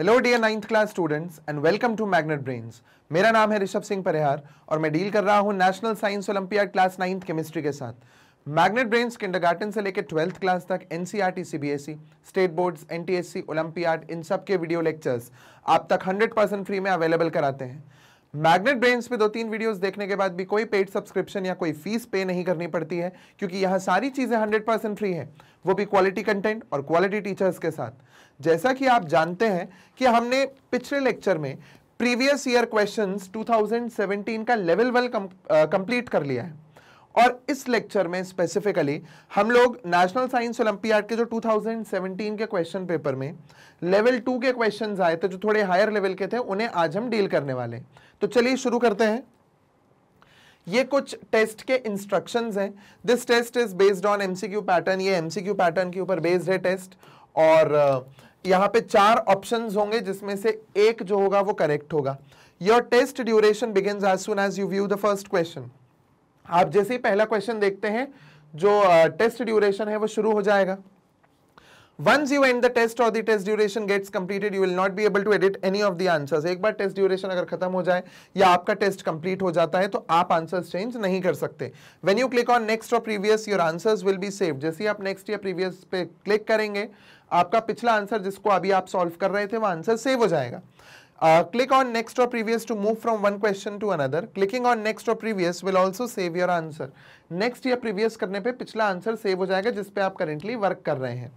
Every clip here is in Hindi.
Hello dear ninth class students and welcome to Magnet Brains मेरा नाम है ऋषभ सिंह परिहार और मैं डील कर रहा हूँ National science Olympiad class ninth chemistry के साथ मैग्नेट ब्रेन्स किंडरगार्टन से लेकर ट्वेल्थ क्लास तक N C R state boards and Olympiad इन सब के वीडियो लेक्चर्स आप तक हंड्रेड फ्री में अवेलेबल कराते हैं मैग्नेट ब्रेन्स पे दो तीन वीडियोस देखने के बाद भी कोई पेड सब्सक्रिप्शन या कोई फीस पे नहीं करनी पड़ती है क्योंकि यहाँ सारी चीज़ें 100 परसेंट फ्री हैं वो भी क्वालिटी कंटेंट और क्वालिटी टीचर्स के साथ जैसा कि आप जानते हैं कि हमने पिछले लेक्चर में प्रीवियस ईयर क्वेश्चन टू का लेवल वेल कंप्लीट कर लिया है और इस लेक्चर में स्पेसिफिकली हम लोग नेशनल साइंस ओलंपियाड के जो 2017 के क्वेश्चन पेपर में लेवल टू के क्वेश्चंस आए थे जो थोड़े हायर लेवल के थे उन्हें आज हम डील करने वाले हैं तो चलिए शुरू करते हैं ये कुछ टेस्ट के इंस्ट्रक्शंस हैं this test is based on MCQ pattern ये एमसीक्यू पैटर्न के ऊपर बेस्ड है टेस्ट और यहाँ पे चार ऑप्शंस होंगे जिसमें से एक जो होगा वो करेक्ट होगा your test duration begin as soon as you view the first question आप जैसे ही पहला क्वेश्चन देखते हैं जो टेस्ट ड्यूरेशन है वो शुरू हो जाएगा once you end the test or the test duration gets completed you will not be able to edit any of the answers ek bar test duration agar khatam ho jaye ya aapka test complete ho jata hai to aap answers change nahi kar sakte when you click on next or previous your answers will be saved jaise hi aap next ya previous pe click karenge aapka pichla answer jisko abhi aap solve kar rahe the wo answer save ho jayega Uh, click on next or previous to move from one question to another. Clicking on next or previous will also save your answer. Next या previous करने पे पिछला answer save हो जाएगा जिस पे आप currently work कर रहे हैं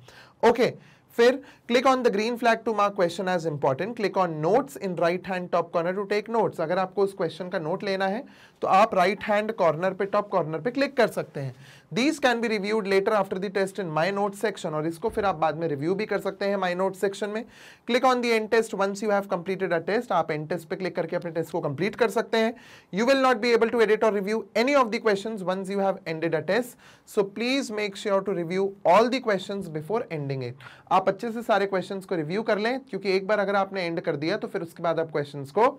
Okay, फिर click on the green flag to mark question as important. Click on notes in right hand top corner to take notes. अगर आपको उस question का note लेना है तो आप right hand corner पे top corner पे click कर सकते हैं these can be reviewed later after the test in my note section और इसको फिर आप बाद में रिव्यू भी कर सकते हैं माई नोट सेक्शन में click on the end test once you have completed a test आप एन टेस्ट पर क्लिक करके अपने टेस्ट को कंप्लीट कर सकते हैं you will not be able to edit or review any of the question once you have ended a test so please make sure to review all the question before ending it आप अच्छे से सारे क्वेश्चन को रिव्यू कर लें क्योंकि एक बार अगर आपने एंड कर दिया तो फिर उसके बाद आप क्वेश्चन को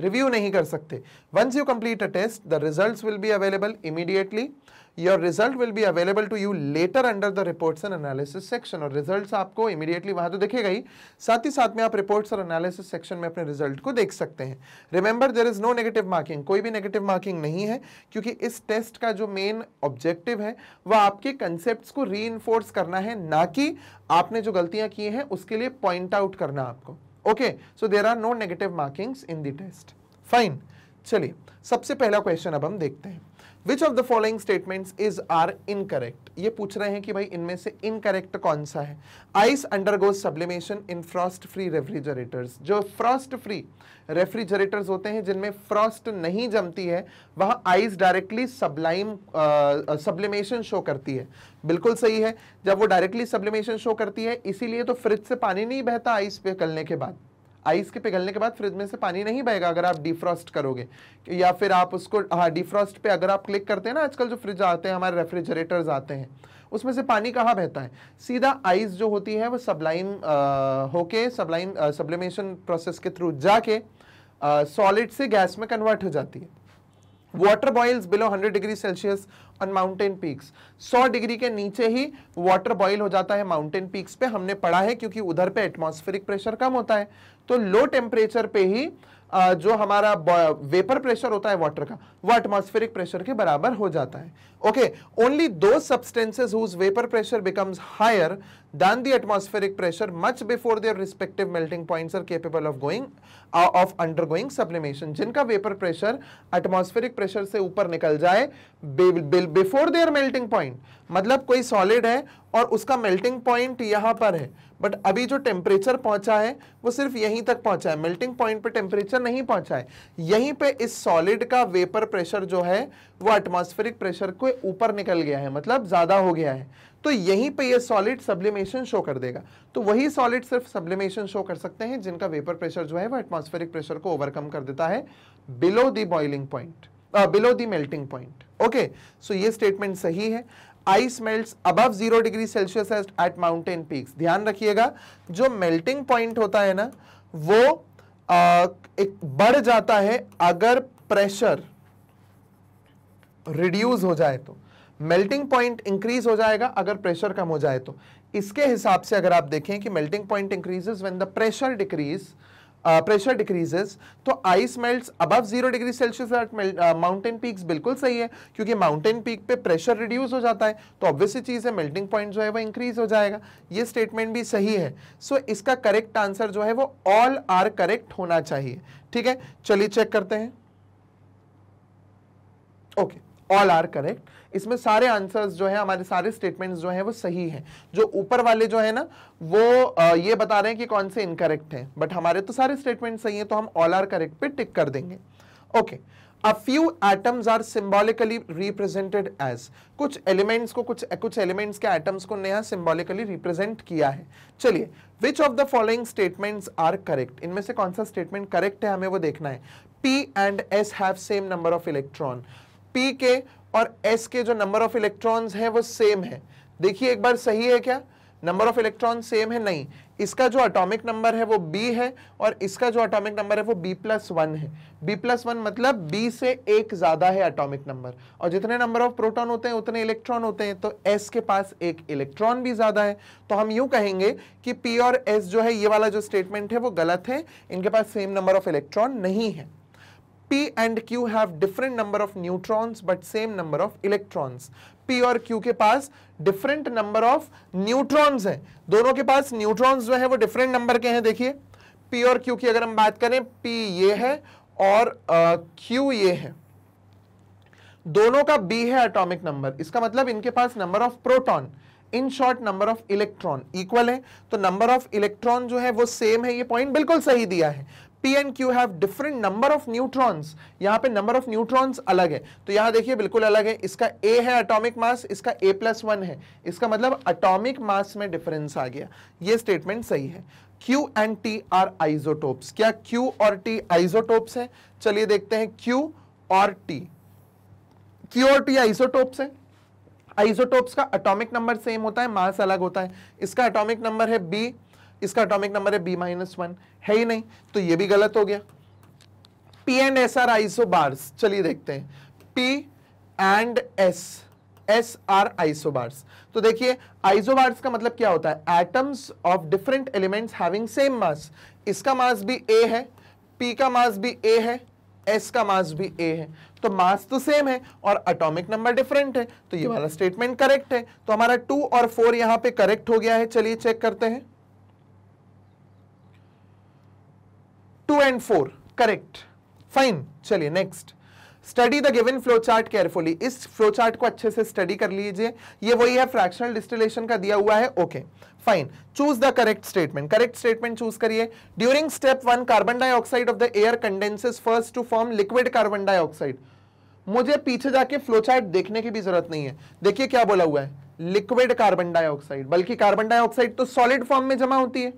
रिव्यू नहीं कर सकते once you complete a test the result will be available immediately your result will be available to you later under the reports and analysis section और रिजल्ट्स आपको इमीडिएटली वहां तो दिखेगा ही साथ ही साथ में आप रिपोर्ट्स और एनालिसिस सेक्शन में अपने रिजल्ट को देख सकते हैं remember there is no negative marking कोई भी नेगेटिव मार्किंग नहीं है क्योंकि इस टेस्ट का जो मेन ऑब्जेक्टिव है वह आपके कंसेप्ट को री करना है ना कि आपने जो गलतियां की हैं उसके लिए पॉइंट आउट करना आपको okay so there are no negative markings in the test fine चलिए सबसे पहला क्वेश्चन अब हम देखते हैं which of the following statements is are incorrect ये पूछ रहे हैं कि भाई इनमें से इनकरेक्ट कौन सा है ice undergoes sublimation in frost free refrigerators जो फ्रॉस्ट फ्री रेफ्रिजरेटर्स होते हैं जिनमें फ्रॉस्ट नहीं जमती है वह ice directly sublime sublimation show करती है बिल्कुल सही है जब वो डायरेक्टली सब्लिमेशन शो करती है इसीलिए तो फ्रिज से पानी नहीं बहता आइस पे कलने के बाद आइस के पिघलने के बाद फ्रिज में से पानी नहीं बहेगा अगर आप डिफ्रॉस्ट करोगे या फिर आप उसको हाँ डिफ्रॉस्ट पे अगर आप क्लिक करते हैं ना आजकल जो फ्रिज आते हैं हमारे रेफ्रिजरेटर्स आते हैं उसमें से पानी कहाँ बहता है सीधा आइस जो होती है वो सब्लाइम होके सब्लाइम सब्लिमेशन प्रोसेस के थ्रू जाके सॉलिड से गैस में कन्वर्ट हो जाती है water boils below 100 degree Celsius on mountain peaks 100 degree के नीचे ही वाटर बॉइल हो जाता है माउंटेन पीक्स पे हमने पढ़ा है क्योंकि उधर पे एटमॉस्फेरिक प्रेशर कम होता है तो लो टेम्परेचर पे ही जो हमारा वेपर प्रेशर होता है वाटर का वो एटमॉस्फेरिक प्रेशर के बराबर हो जाता है okay only those substances whose vapour pressure becomes higher than the atmospheric pressure much before their respective melting points are capable of going of undergoing sublimation जिनका वेपर प्रेशर एटमोस्फेरिक प्रेशर से ऊपर निकल जाए बिफोर देयर मेल्टिंग पॉइंट मतलब कोई सॉलिड है और उसका मेल्टिंग पॉइंट यहाँ पर है बट अभी जो टेम्परेचर पहुंचा है वो सिर्फ यहीं तक पहुंचा है मेल्टिंग पॉइंट पे टेम्परेचर नहीं पहुंचा है यहीं पे इस सॉलिड का वेपर प्रेशर जो है वो एटमॉस्फेरिक प्रेशर को ऊपर निकल गया है मतलब ज़्यादा हो गया है तो यहीं पे ये सॉलिड सब्लिमेशन शो कर देगा तो वही सॉलिड सिर्फ सब्लिमेशन शो कर सकते हैं जिनका वेपर प्रेशर जो है वो एटमॉस्फेरिक प्रेशर को ओवरकम कर देता है below the boiling point below the melting point okay so ये स्टेटमेंट सही है ice melts above zero degree Celsius at mountain peaks ध्यान रखिएगा जो मेल्टिंग पॉइंट होता है ना वो आ, एक बढ़ जाता है अगर प्रेशर रिड्यूस हो जाए तो मेल्टिंग पॉइंट इंक्रीज हो जाएगा अगर प्रेशर कम हो जाए तो इसके हिसाब से अगर आप देखें कि melting point increases when the pressure decrease pressure decreases तो ice melts above zero degree Celsius at mountain peaks बिल्कुल सही है क्योंकि माउंटेन पीक पे प्रेशर रिड्यूस हो जाता है तो ऑब्वियसली चीज़ है मेल्टिंग पॉइंट जो है वो इंक्रीज हो जाएगा ये स्टेटमेंट भी सही है सो so, इसका करेक्ट आंसर जो है वो ऑल आर करेक्ट होना चाहिए ठीक है चलिए चेक करते हैं ओके ऑल आर करेक्ट इसमें सारे आंसर्स जो है हमारे सारे स्टेटमेंट्स जो है वो सही हैं जो ऊपर वाले जो है ना वो ये बता रहे हैं कि कौन से इनकरेक्ट हैं बट हमारे तो सारे स्टेटमेंट सही हैं तो हम ऑल आर करेक्ट पे टिक कर देंगे okay a few atoms are symbolically represented as कुछ एलिमेंट्स को कुछ कुछ एलिमेंट्स के एटम्स को नया सिम्बॉलिकली रिप्रेजेंट किया है चलिए which of the following statements are correct इनमें से कौन सा स्टेटमेंट करेक्ट है हमें वो देखना है P and S have same number of electron P के और s के जो नंबर ऑफ इलेक्ट्रॉन्स हैं वो सेम है देखिए एक बार सही है क्या नंबर ऑफ इलेक्ट्रॉन सेम है नहीं इसका जो अटोमिक नंबर है वो b है और इसका जो अटोमिक नंबर है वो b प्लस वन है b प्लस वन मतलब b से एक ज़्यादा है अटोमिक नंबर और जितने नंबर ऑफ प्रोटॉन होते हैं उतने इलेक्ट्रॉन होते हैं तो s के पास एक इलेक्ट्रॉन भी ज़्यादा है तो हम यू कहेंगे कि p और s जो है ये वाला जो स्टेटमेंट है वो गलत है इनके पास सेम नंबर ऑफ इलेक्ट्रॉन नहीं है P and Q have different number of neutrons but same number of electrons. P और Q के पास different number of neutrons है दोनों के पास neutrons जो है वो different number के हैं देखिए P और Q की अगर हम बात करें P ये है और uh, Q ये है दोनों का B है एटॉमिक नंबर इसका मतलब इनके पास number of proton in short number of electron equal है तो नंबर ऑफ इलेक्ट्रॉन जो है वो सेम है ये पॉइंट बिल्कुल सही दिया है P and Q have different number of neutrons यहाँ पे नंबर ऑफ न्यूट्रॉन्स अलग है तो यहाँ देखिए बिल्कुल अलग है इसका ए है अटोमिक मास इसका ए प्लस वन है इसका मतलब अटोमिक मास में डिफरेंस आ गया ये स्टेटमेंट सही है Q and T are isotopes क्या Q और T आइसोटोप्स हैं चलिए देखते हैं Q और T Q और T आइसोटोप्स हैं आइसोटोप्स का एटॉमिक नंबर सेम होता है मास अलग होता है इसका एटॉमिक नंबर है B इसका अटोमिक नंबर है बी माइनस वन है ही नहीं तो ये भी गलत हो गया P and S are bars चलिए देखते हैं P and S S are isobars तो देखिए बार्स का मतलब क्या होता है atoms of different elements having same mass इसका मास भी ए है पी का मास भी ए है एस का मास भी ए है तो मास तो सेम है और अटोमिक नंबर डिफरेंट है तो ये तो वाला स्टेटमेंट करेक्ट है तो हमारा टू और फोर यहाँ पे करेक्ट हो गया है चलिए चेक करते हैं two and four correct fine चलिए next study the given flow chart carefully इस फ्लो चार्ट को अच्छे से स्टडी कर लीजिए ये वही है फ्रैक्शनल डिस्टिलेशन का दिया हुआ है okay fine choose the correct statement correct statement choose करिए during step one carbon dioxide of the air condenses first to form liquid carbon dioxide मुझे पीछे जाके फ्लो चार्ट देखने की भी जरूरत नहीं है देखिए क्या बोला हुआ है लिक्विड कार्बन डाइऑक्साइड बल्कि कार्बन डाइऑक्साइड तो सॉलिड फॉर्म में जमा होती है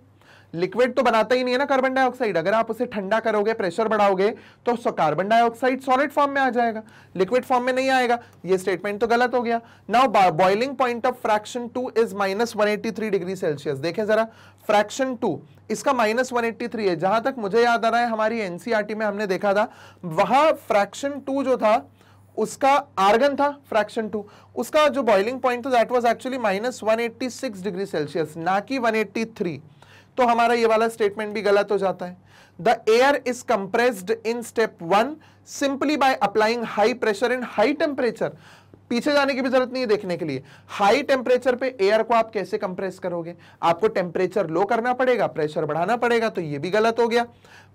लिक्विड तो बनाता ही नहीं है ना कार्बन डाइऑक्साइड अगर आप उसे ठंडा करोगे प्रेशर बढ़ाओगे तो कार्बन डाइऑक्साइड सॉलिड फॉर्म में आ जाएगा लिक्विड फॉर्म में नहीं आएगा ये स्टेटमेंट तो गलत हो गया now boiling point of fraction two is minus degree Celsius देखें जरा फ्रैक्शन टू इसका माइनस वन है जहां तक मुझे याद आ रहा है हमारी एनसीआरटी e में हमने देखा था वहां फ्रैक्शन टू जो था उसका आर्गन था फ्रैक्शन टू उसका जो बॉइलिंग पॉइंट था that was actually minus one eighty six degree Celsius ना कि थ्री तो हमारा ये वाला स्टेटमेंट भी गलत हो जाता है the air is compressed in step one simply by applying high pressure in high temperature पीछे जाने की भी जरूरत नहीं है देखने के लिए हाई टेम्परेचर पे एयर को आप कैसे कंप्रेस करोगे आपको टेम्परेचर लो करना पड़ेगा प्रेशर बढ़ाना पड़ेगा तो ये भी गलत हो गया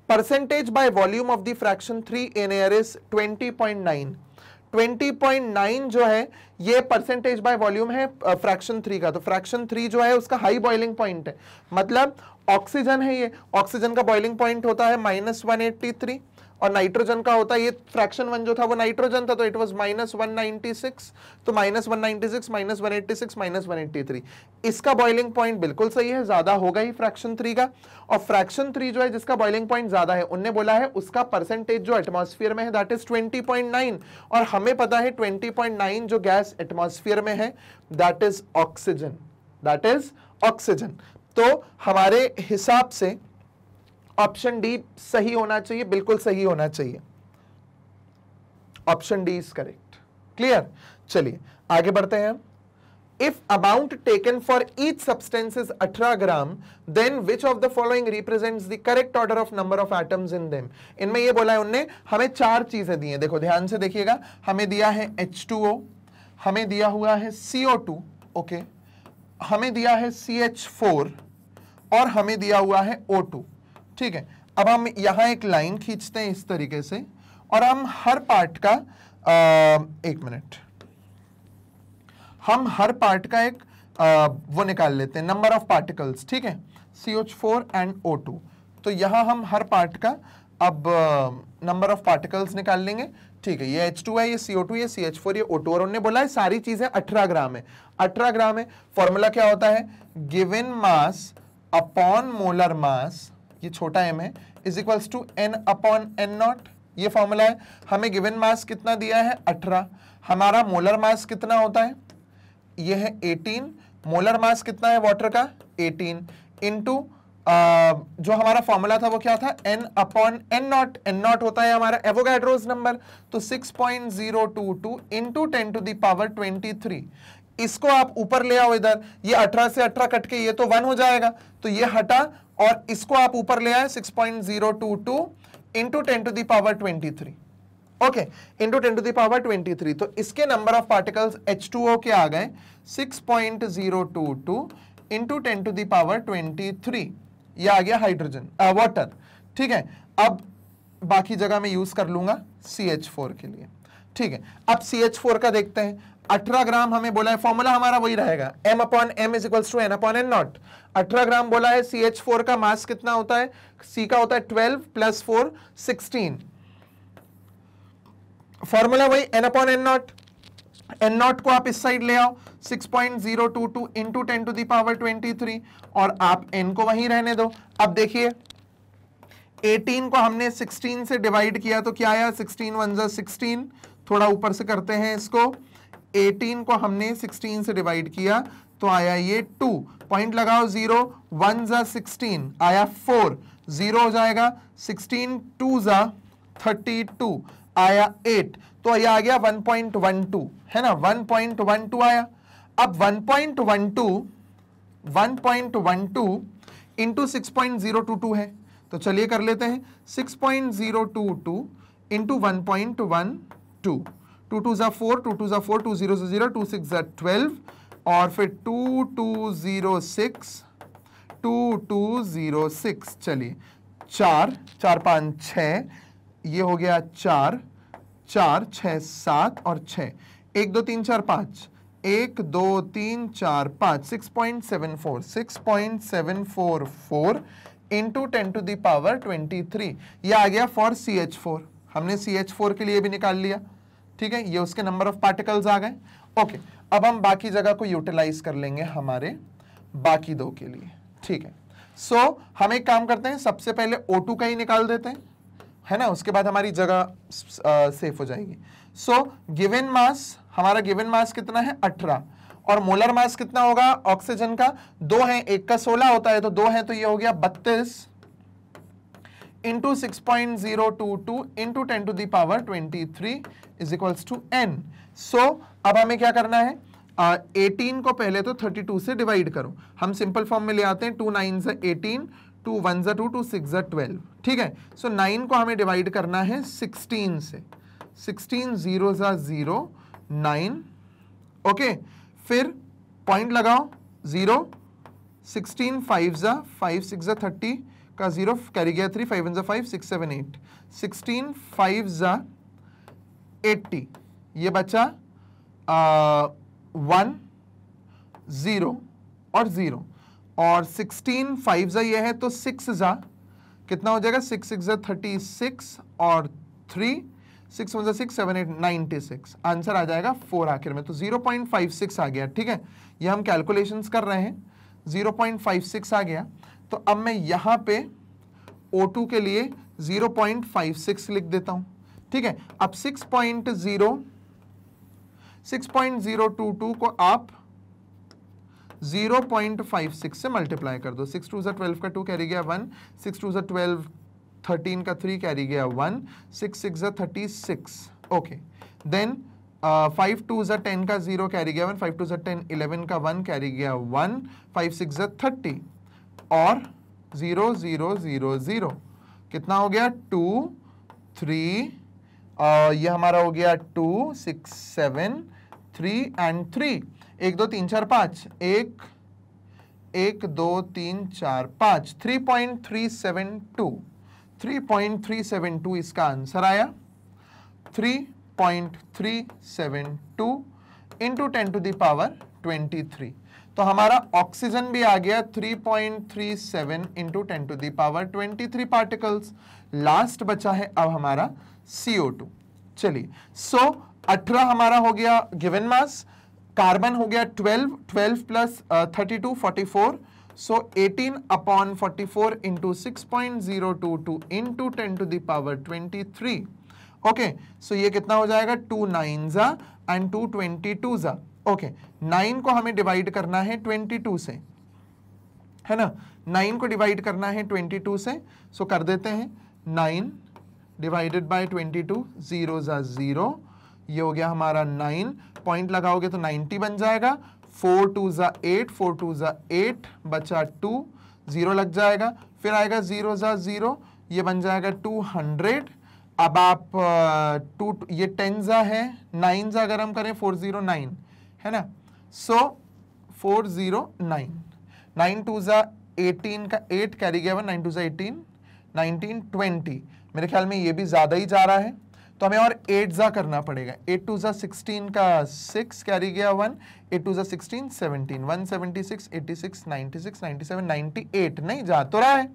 percentage by volume of the fraction three in air is twenty point nine 20.9 जो है ये परसेंटेज बाय वॉल्यूम है फ्रैक्शन थ्री का तो फ्रैक्शन थ्री जो है उसका हाई बॉइलिंग पॉइंट है मतलब ऑक्सीजन है ये ऑक्सीजन का बॉइलिंग पॉइंट होता है माइनस वन एट्टी थ्री और नाइट्रोजन का होता है ये फ्रैक्शन वन जो था वो नाइट्रोजन था तो it was minus one ninety six तो minus one ninety six minus one eighty six minus one eighty three इसका बॉइलिंग पॉइंट बिल्कुल सही है ज्यादा होगा ही फ्रैक्शन थ्री का और फ्रैक्शन थ्री जो है जिसका बॉइलिंग पॉइंट ज्यादा है उनने बोला है उसका परसेंटेज जो एटमोसफियर में है that is twenty point nine और हमें पता है ट्वेंटी पॉइंट नाइन जो गैस एटमोसफियर में है that is oxygen that is oxygen तो हमारे हिसाब से ऑप्शन डी सही होना चाहिए बिल्कुल सही होना चाहिए option D is correct clear चलिए आगे बढ़ते हैं if amount taken for each substance is 18 gram then which of the following represents the correct order of number of atoms in them इनमें ये बोला है उनने हमें चार चीजें दी हैं देखो ध्यान से देखिएगा हमें दिया है H2O हमें दिया हुआ है CO2 ओके okay, हमें दिया है CH4 और हमें दिया हुआ है O2 ठीक है अब हम यहां एक लाइन खींचते हैं इस तरीके से और हम हर पार्ट का आ, एक मिनट हम हर पार्ट का एक आ, वो निकाल लेते हैं नंबर ऑफ पार्टिकल्स ठीक है C H four and O two तो यहां हम हर पार्ट का अब नंबर ऑफ पार्टिकल्स निकाल लेंगे ठीक है ये एच टू है ये सी ओ टू ये सी एच फोर ये ओ टू और उन्होंने बोला है सारी चीज़ें अठारह ग्राम है अठारह ग्राम है फॉर्मूला क्या होता है given mass upon molar mass ये छोटा एम है is equals to N upon N nought ये फॉर्मूला है हमें गिवन मास कितना दिया है अठारह हमारा मोलर मास कितना होता है ये है एटीन मोलर मास कितना है वाटर का एटीन इंटू जो हमारा फॉर्मूला था वो क्या था N upon N not N nought होता है हमारा एवोगैड्रोज नंबर तो 6.022 point zero two two into ten to the power twenty three इसको आप ऊपर ले आओ इधर ये 18 से 18 कट के ये तो वन हो जाएगा तो ये हटा और इसको आप ऊपर ले आए 6.022 point zero two two into ten to the power twenty three okay into ten to the power twenty three तो इसके number of particles H two O के आ गए 6.022 point zero two two into ten to the power twenty three यह आ गया हाइड्रोजन वाटर ठीक है अब बाकी जगह मैं यूज कर लूंगा सी एच फोर के लिए ठीक है अब सी एच फोर का देखते हैं अठारह ग्राम हमें बोला है फॉर्मूला हमारा वही रहेगा m upon m is equals to N upon N nought अठारह ग्राम बोला है सी एच फोर का मास कितना होता है सी का होता है twelve plus four sixteen formula वही N upon N not N nought को आप इस साइड ले आओ 6.022 इंटू टेन टू दावर 23 और आप एन को वहीं रहने दो अब देखिए 18 को हमने 16 से डिवाइड किया तो क्या आया 16 वन 16 थोड़ा ऊपर से करते हैं इसको 18 को हमने 16 से डिवाइड किया तो आया ये 2 पॉइंट लगाओ 0 वन ज़ा सिक्सटीन आया 4 0 हो जाएगा 16 टू ज़ा थर्टी आया 8 तो ये आ गया 1.12 है ना 1.12 आया अब 1.12 point one two one point one two into six point zero two two है तो चलिए कर लेते हैं six point zero two two into one point one two two two ज़ा फोर टू टू ज़ा four two zero zero two six ज़ा ट्वेल्व और फिर two two zero six two two zero six चलिए चार चार पाँच छ ये हो गया चार चार छ सात और छ एक दो तीन चार पाँच एक दो तीन चार पाँच six point seven four six point seven four four into ten to the power twenty three यह आ गया फॉर सी एच फोर हमने सी एच फोर के लिए भी निकाल लिया ठीक है ये उसके नंबर ऑफ पार्टिकल्स आ गए ओके अब हम बाकी जगह को यूटिलाइज कर लेंगे हमारे बाकी दो के लिए ठीक है सो so, हम एक काम करते हैं सबसे पहले O2 का ही निकाल देते हैं है ना उसके बाद हमारी जगह आ, सेफ हो जाएगी सो गिवन मास हमारा गिवन मास कितना है अठारह और मोलर मास कितना होगा ऑक्सीजन का दो है एक का सोलह होता है तो दो है तो ये हो गया बत्तीस into 6.022 into 10 to the power 23 is equals to N so अब हमें क्या करना है uh, को पहले तो 32 से डिवाइड करो हम सिंपल फॉर्म में ले आते हैं two nine eighteen two one जो टू टू सिक्स ट्वेल्व ठीक है सो so, नाइन को हमें डिवाइड करना है 16 से 16 ज़ीरो ज़ीरो नाइन ओके फिर पॉइंट लगाओ ज़ीरो सिक्सटीन फाइव ज़ा फाइव सिक्स ज़ा थर्टी का जीरो कैरी गया थ्री फाइव वन जो five six seven eight sixteen five ज़ा एट्टी ये बचा वन ज़ीरो और ज़ीरो और सिक्सटीन फाइव ज़ा ये है तो सिक्स ज़ा कितना हो जाएगा सिक्स सिक्स ज़ा थर्टी सिक्स और थ्री सिक्स वन ज़ा six seven eight ninety six answer आ जाएगा फोर आखिर में तो ज़ीरो पॉइंट फाइव सिक्स आ गया ठीक है ये हम कैलकुलेशंस कर रहे हैं ज़ीरो पॉइंट फाइव सिक्स आ गया तो अब मैं यहां पे O2 के लिए 0.56 लिख देता हूं ठीक है अब 6.0 6.022 को आप 0.56 से मल्टीप्लाई कर दो सिक्स टू जो ट्वेल्व का टू कैरी गया वन सिक्स टू जो ट्वेल्व थर्टीन का थ्री कैरी गया वन सिक्स सिक्स ज़ा thirty six okay then five two जो टेन का जीरो कैरी गया वन फाइव टू जो टेन इलेवन का वन कैरी गया वन फाइव सिक्स जो थर्टी और ज़ीरो ज़ीरो ज़ीरो ज़ीरो कितना हो गया टू थ्री ये हमारा हो गया two six seven three and three एक दो तीन चार पाँच एक एक दो तीन चार पाँच three point three seven two three point three seven two इसका आंसर आया three point three seven two into ten to the power twenty three तो हमारा ऑक्सीजन भी आ गया 3.37 point three seven into ten to the power twenty three particles last बचा है अब हमारा CO2 चलिए सो so, 18 हमारा हो गया गिवन मास कार्बन हो गया 12 12 plus thirty two forty four so 18 upon 44 four into six point zero two two into ten to the power twenty three okay so ये कितना हो जाएगा टू नाइन जा एंड टू ट्वेंटी टू जा ओके नाइन को हमें डिवाइड करना है ट्वेंटी टू से है ना नाइन को डिवाइड करना है ट्वेंटी टू से सो कर देते हैं nine divided by twenty two zero ज़ा ज़ीरो ये हो गया हमारा नाइन पॉइंट लगाओगे तो नाइन्टी बन जाएगा फोर टू ज़ा एट फोर टू ज़ा एट बचा टू ज़ीरो लग जाएगा फिर आएगा ज़ीरो ज़ा ज़ीरो ये बन जाएगा टू हंड्रेड अब आप टू uh, ये टेन ज़ा है नाइन ज़ा अगर हम करें फोर ज़ीरो नाइन है ना so four zero nine nine two ज़ा एटीन का एट कैरी गया वन नाइन टू ज़ा एटीन नाइनटीन ट्वेंटी मेरे ख्याल में ये भी ज़्यादा ही जा रहा है तो हमें और एट ज़ा करना पड़ेगा एट टू ज़ा सिक्सटीन का सिक्स कैरी गया वन एट टू ज़ा sixteen seventeen one seventy six eighty six ninety six ninety seven ninety eight नहीं जा तो रहा है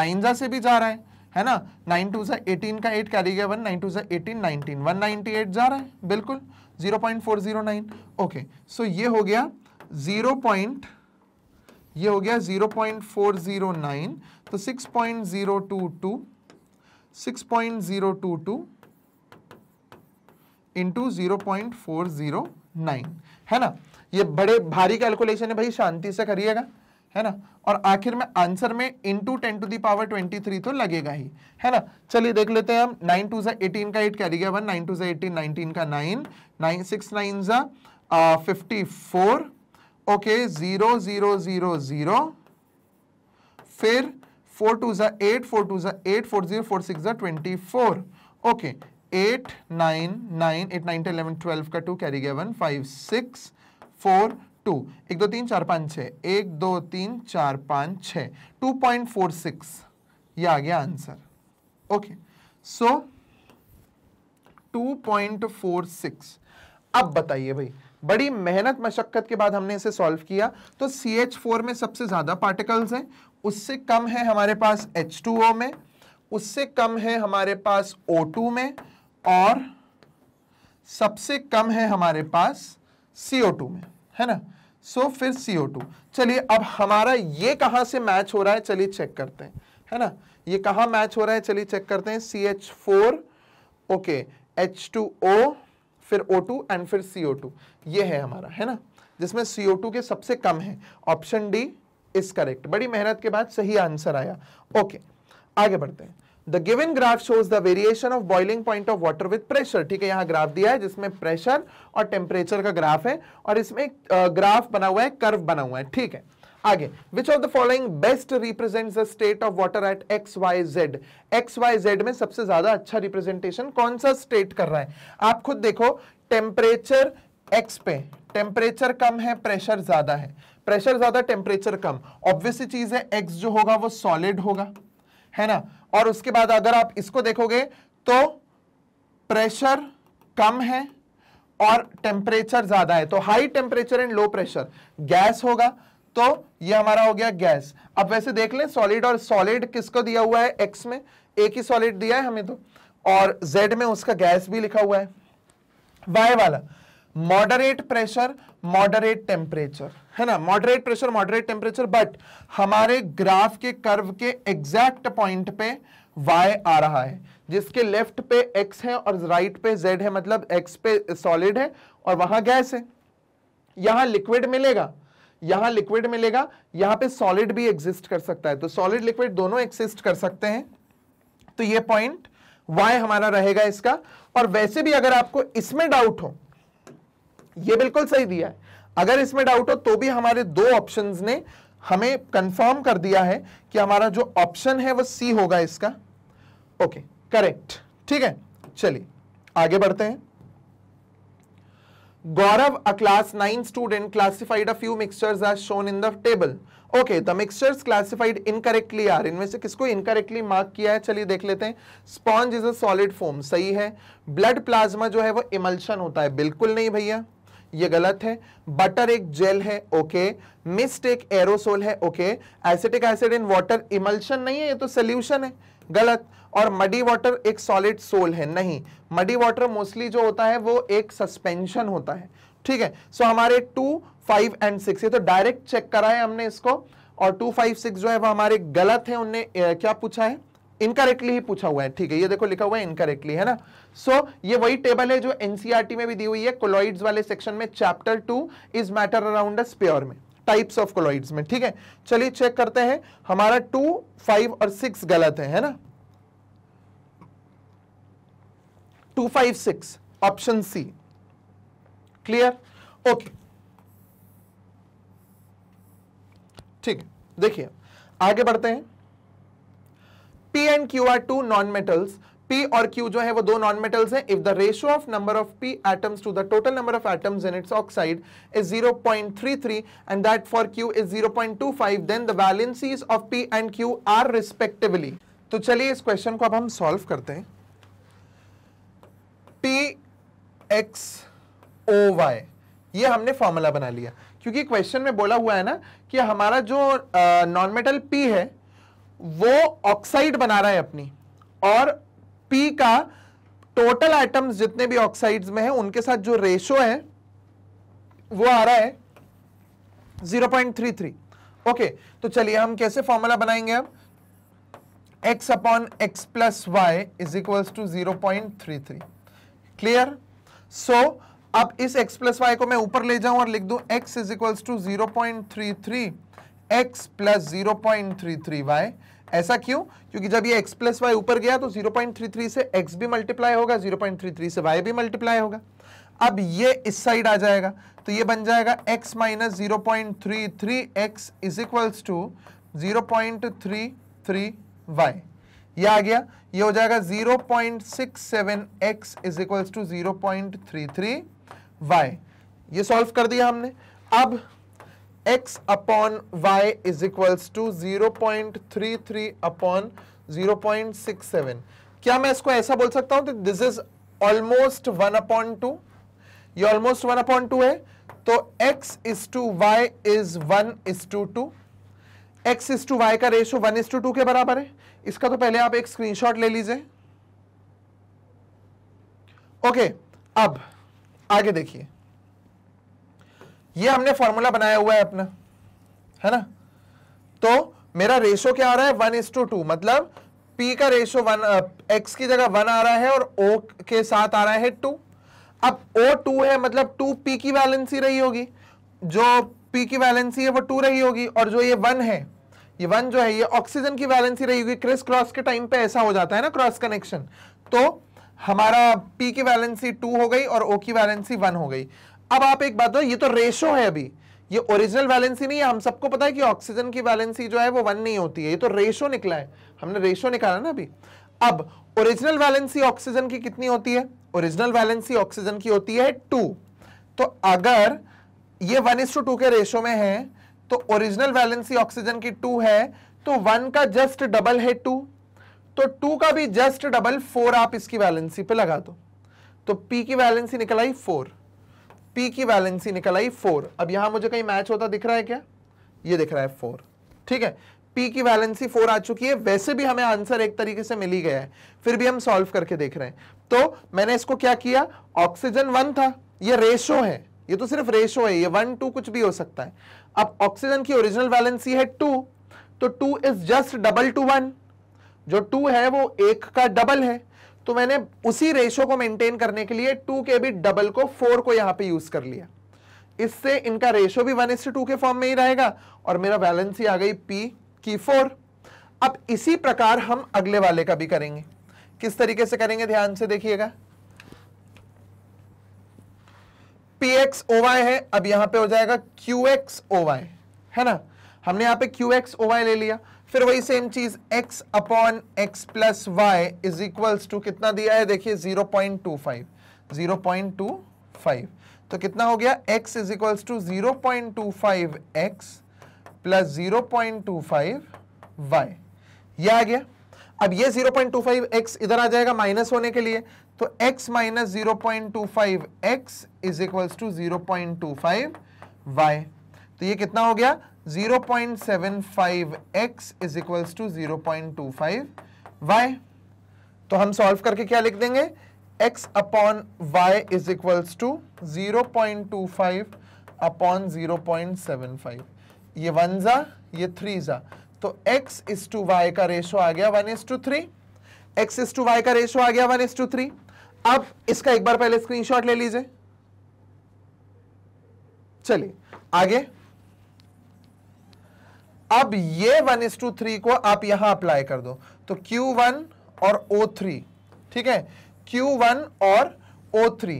नाइन ज़ा से भी जा रहा है है ना नाइन टू ज़ा एटीन का एट कैरी गया वन नाइन टू ज़ा eighteen nineteen one ninety eight जा रहा है बिल्कुल zero point four zero nine okay so ये हो गया जीरो पॉइंट ये हो गया zero point four zero nine तो six point zero two two six point zero two two into zero point four zero nine है ना ये बड़े भारी कैलकुलेशन है भाई शांति से करिएगा है ना और आखिर में आंसर में into ten to the power twenty three तो लगेगा ही है ना चलिए देख लेते हैं हम नाइन टू जै एटीन का एट कैरी गया वन नाइन टू सा एटीन नाइनटीन का नाइन नाइन सिक्स नाइन जा fifty four okay zero zero zero zero फिर फोर टू जै एट फोर टू जै eight four zero four six जै twenty four okay eight nine nine eight nine two eleven twelve का टू कैरी गया one five six four two एक दो तीन चार पाँच छः एक दो तीन चार पाँच छः टू पॉइंट फोर सिक्स ये आ गया answer okay so two point four six अब बताइए भाई बड़ी मेहनत मशक्कत के बाद हमने इसे सॉल्व किया तो सी एच फोर में सबसे ज़्यादा पार्टिकल्स हैं उससे कम है हमारे पास एच टू ओ में उससे कम है हमारे पास ओ टू में और सबसे कम है हमारे पास सी ओ टू में है ना सो so, फिर CO2 चलिए अब हमारा ये कहाँ से मैच हो रहा है चलिए चेक करते हैं है ना ये कहाँ मैच हो रहा है चलिए चेक करते हैं C H four okay H two O फिर ओ टू एंड फिर सी ओ टू ये है हमारा है ना जिसमें सी ओ टू के सबसे कम है ऑप्शन डी इज करेक्ट बड़ी मेहनत के बाद सही आंसर आया ओके आगे बढ़ते हैं the given graph shows the variation of boiling point of water with pressure ठीक है यहां ग्राफ दिया है जिसमें प्रेशर और टेम्परेचर का ग्राफ है और इसमें एक ग्राफ बना हुआ है कर्व बना हुआ है ठीक है आगे which of the following best represent the state of water at X Y Z X Y Z में सबसे ज्यादा अच्छा रिप्रेजेंटेशन कौन सा स्टेट कर रहा है आप खुद देखो टेम्परेचर एक्स पे टेम्परेचर कम है प्रेशर ज्यादा है प्रेशर ज्यादा टेम्परेचर कम ऑब्वियसली चीज है एक्स जो होगा वो सॉलिड होगा है ना और उसके बाद अगर आप इसको देखोगे तो प्रेशर कम है और टेम्परेचर ज्यादा है तो high temperature and low pressure gas होगा तो ये हमारा हो गया गैस अब वैसे देख लें सॉलिड और सॉलिड किसको दिया हुआ है एक्स में एक ही सॉलिड दिया है हमें तो और जेड में उसका गैस भी लिखा हुआ है वाई वाला मॉडरेट प्रेशर मॉडरेट टेम्परेचर है ना moderate pressure moderate temperature but हमारे ग्राफ के कर्व के एग्जैक्ट पॉइंट पे y आ रहा है जिसके लेफ्ट पे x है और राइट पे z है मतलब x पे सॉलिड है और वहां गैस है यहां लिक्विड मिलेगा यहां लिक्विड मिलेगा यहां पे सॉलिड भी एग्जिस्ट कर सकता है तो सॉलिड लिक्विड दोनों एग्जिस्ट कर सकते हैं तो ये पॉइंट y हमारा रहेगा इसका और वैसे भी अगर आपको इसमें डाउट हो ये बिल्कुल सही दिया है अगर इसमें डाउट हो तो भी हमारे दो ऑप्शन ने हमें कंफर्म कर दिया है कि हमारा जो ऑप्शन है वो सी होगा इसका ओके करेक्ट ठीक है चलिए आगे बढ़ते हैं Gaurav a class nine student classified a few mixtures are shown in the table okay the mixtures classified incorrectly are इनमें से किसको इनकरेक्टली मार्क किया है चलिए देख लेते हैं sponge is a solid form सही है ब्लड प्लाज्मा जो है वो इमल्शन होता है बिल्कुल नहीं भैया ये गलत है बटर एक जेल है ओके मिस्ट एक एरोसोल है okay acetic acid in water emulsion नहीं है ये तो सोल्यूशन है गलत और मडी वाटर एक सॉलिड सोल है नहीं मडी वाटर मोस्टली जो होता है वो एक सस्पेंशन होता है ठीक है सो so, हमारे टू फाइव एंड सिक्स ये तो डायरेक्ट चेक करा है हमने इसको और टू फाइव सिक्स जो है वो हमारे गलत है उनने क्या पूछा है इनकरेक्टली ही पूछा हुआ है ठीक है ये देखो लिखा हुआ है इनकरेक्टली है ना सो so, ये वही टेबल है जो एनसीआरटी e में भी दी हुई है कोलॉइड्स वाले सेक्शन में chapter two is matter around us pure में टाइप्स ऑफ कोलॉइड्स में ठीक है चलिए चेक करते हैं हमारा टू फाइव और सिक्स गलत है, है ना two five six option C clear okay ठीक है देखिए आगे बढ़ते हैं P and Q are two non metals P और क्यू जो है वो दो नॉन मेटल्स हैं if the ratio of number of P atoms to the total number of atoms in its oxide is 0.33 and that for Q is 0.25 then the valencies of P and Q are respectively तो चलिए इस क्वेश्चन को अब हम सॉल्व करते हैं पी एक्स ओ वाई ये हमने फॉर्मूला बना लिया क्योंकि क्वेश्चन में बोला हुआ है ना कि हमारा जो नॉन मेटल पी है वो ऑक्साइड बना रहा है अपनी और पी का टोटल आइटम्स जितने भी ऑक्साइड्स में है उनके साथ जो रेशो है वो आ रहा है 0.33 ओके तो चलिए हम कैसे फॉर्मूला बनाएंगे अब x upon X plus Y is equals to zero point three three clear so अब इस x प्लस वाई को मैं ऊपर ले जाऊं और लिख दू x is equals to zero point three three x plus zero point three three Y ऐसा क्यों क्योंकि जब ये x प्लस वाई ऊपर गया तो 0.33 से x भी मल्टीप्लाई होगा 0.33 से y भी मल्टीप्लाई होगा अब ये इस साइड आ जाएगा तो ये बन जाएगा x minus zero point three three X is equals to zero point three three Y ये आ गया ये हो जाएगा zero point six seven X is equals to zero point three three Y ये सॉल्व कर दिया हमने अब x upon y is equals to 0.33 upon 0.67 क्या मैं इसको ऐसा बोल सकता हूं this is almost one upon two ये ऑलमोस्ट वन अपॉन टू है तो x is to Y is one is to two एक्स इज टू वाई का ratio one is to two two बराबर है इसका तो पहले आप एक स्क्रीनशॉट ले लीजिए ओके okay, अब आगे देखिए ये हमने फॉर्मूला बनाया हुआ है अपना है ना तो मेरा रेशो क्या आ रहा है वन इज टू टू मतलब P का रेशो वन एक्स की जगह वन आ रहा है और ओ के साथ आ रहा है टू अब O टू है मतलब टू P की वैलेंसी रही होगी जो पी की वैलेंसी है वो टू रही होगी और जो ये वन है ये वन जो है ये ऑक्सीजन की वैलेंसी रही होगी क्रिस क्रॉस के टाइम पे ऐसा हो जाता है ना क्रॉस कनेक्शन तो हमारा पी की वैलेंसी टू हो गई और ओ की वैलेंसी वन हो गई अब आप एक बात ये तो रेशो है अभी ये ओरिजिनल वैलेंसी नहीं है हम सबको पता है कि ऑक्सीजन की वैलेंसी जो है वो वन नहीं होती है ये तो रेशो निकला है हमने रेशो निकाला ना अभी अब ओरिजिनल वैलेंसी ऑक्सीजन की कितनी होती है ओरिजिनल वैलेंसी ऑक्सीजन की होती है टू तो अगर ये one is to two two ratio में है तो ओरिजिनल वैलेंसी ऑक्सीजन की टू है तो वन का जस्ट डबल है टू तो टू का भी जस्ट डबल फोर आप इसकी वैलेंसी पे लगा दो तो पी की वैलेंसी निकल आई फोर पी की वैलेंसी निकल आई फोर अब यहां मुझे कहीं मैच होता दिख रहा है क्या ये दिख रहा है फोर ठीक है पी की वैलेंसी फोर आ चुकी है वैसे भी हमें आंसर एक तरीके से मिली गया है फिर भी हम सॉल्व करके देख रहे हैं तो मैंने इसको क्या किया ऑक्सीजन वन था ये रेशो है ये तो सिर्फ रेशो है ये वन टू कुछ भी हो सकता है अब ऑक्सीजन की ओरिजिनल वैलेंसी है टू तो two is just double two one जो टू है वो एक का डबल है तो मैंने उसी रेशो को मेंटेन करने के लिए टू के बी डबल को फोर को यहां पे यूज कर लिया इससे इनका रेशो भी वन एस टू के फॉर्म में ही रहेगा और मेरा बैलेंस ही आ गई पी की फोर अब इसी प्रकार हम अगले वाले का भी करेंगे किस तरीके से करेंगे ध्यान से देखिएगा पी एक्स ओ वाई है अब यहां पे हो जाएगा क्यू एक्स ओ वाई है ना हमने यहां पे क्यू एक्स ओ वाई ले लिया फिर वही सेम चीज x upon X plus Y is equals to कितना दिया है देखिए 0.25 0.25 तो कितना हो गया x is equals to 0.25 X plus 0.25 Y यह आ गया अब ये 0.25x इधर आ जाएगा माइनस होने के लिए तो x minus zero point two five X is equals to zero point two five Y तो ये कितना हो गया 0.75x is equal to 0.25y तो हम सॉल्व करके क्या लिख देंगे x upon Y is equals to 0.25 upon 0.75 ये वन जा ये थ्री जा तो x इज टू वाई का रेशो आ गया one is to three X is to Y का रेशो आ गया वन इज टू थ्री अब इसका एक बार पहले स्क्रीनशॉट ले लीजिए चलिए आगे अब ये वन इस टू थ्री को आप यहां अप्लाई कर दो तो क्यू वन और O3 ठीक है क्यू वन और O3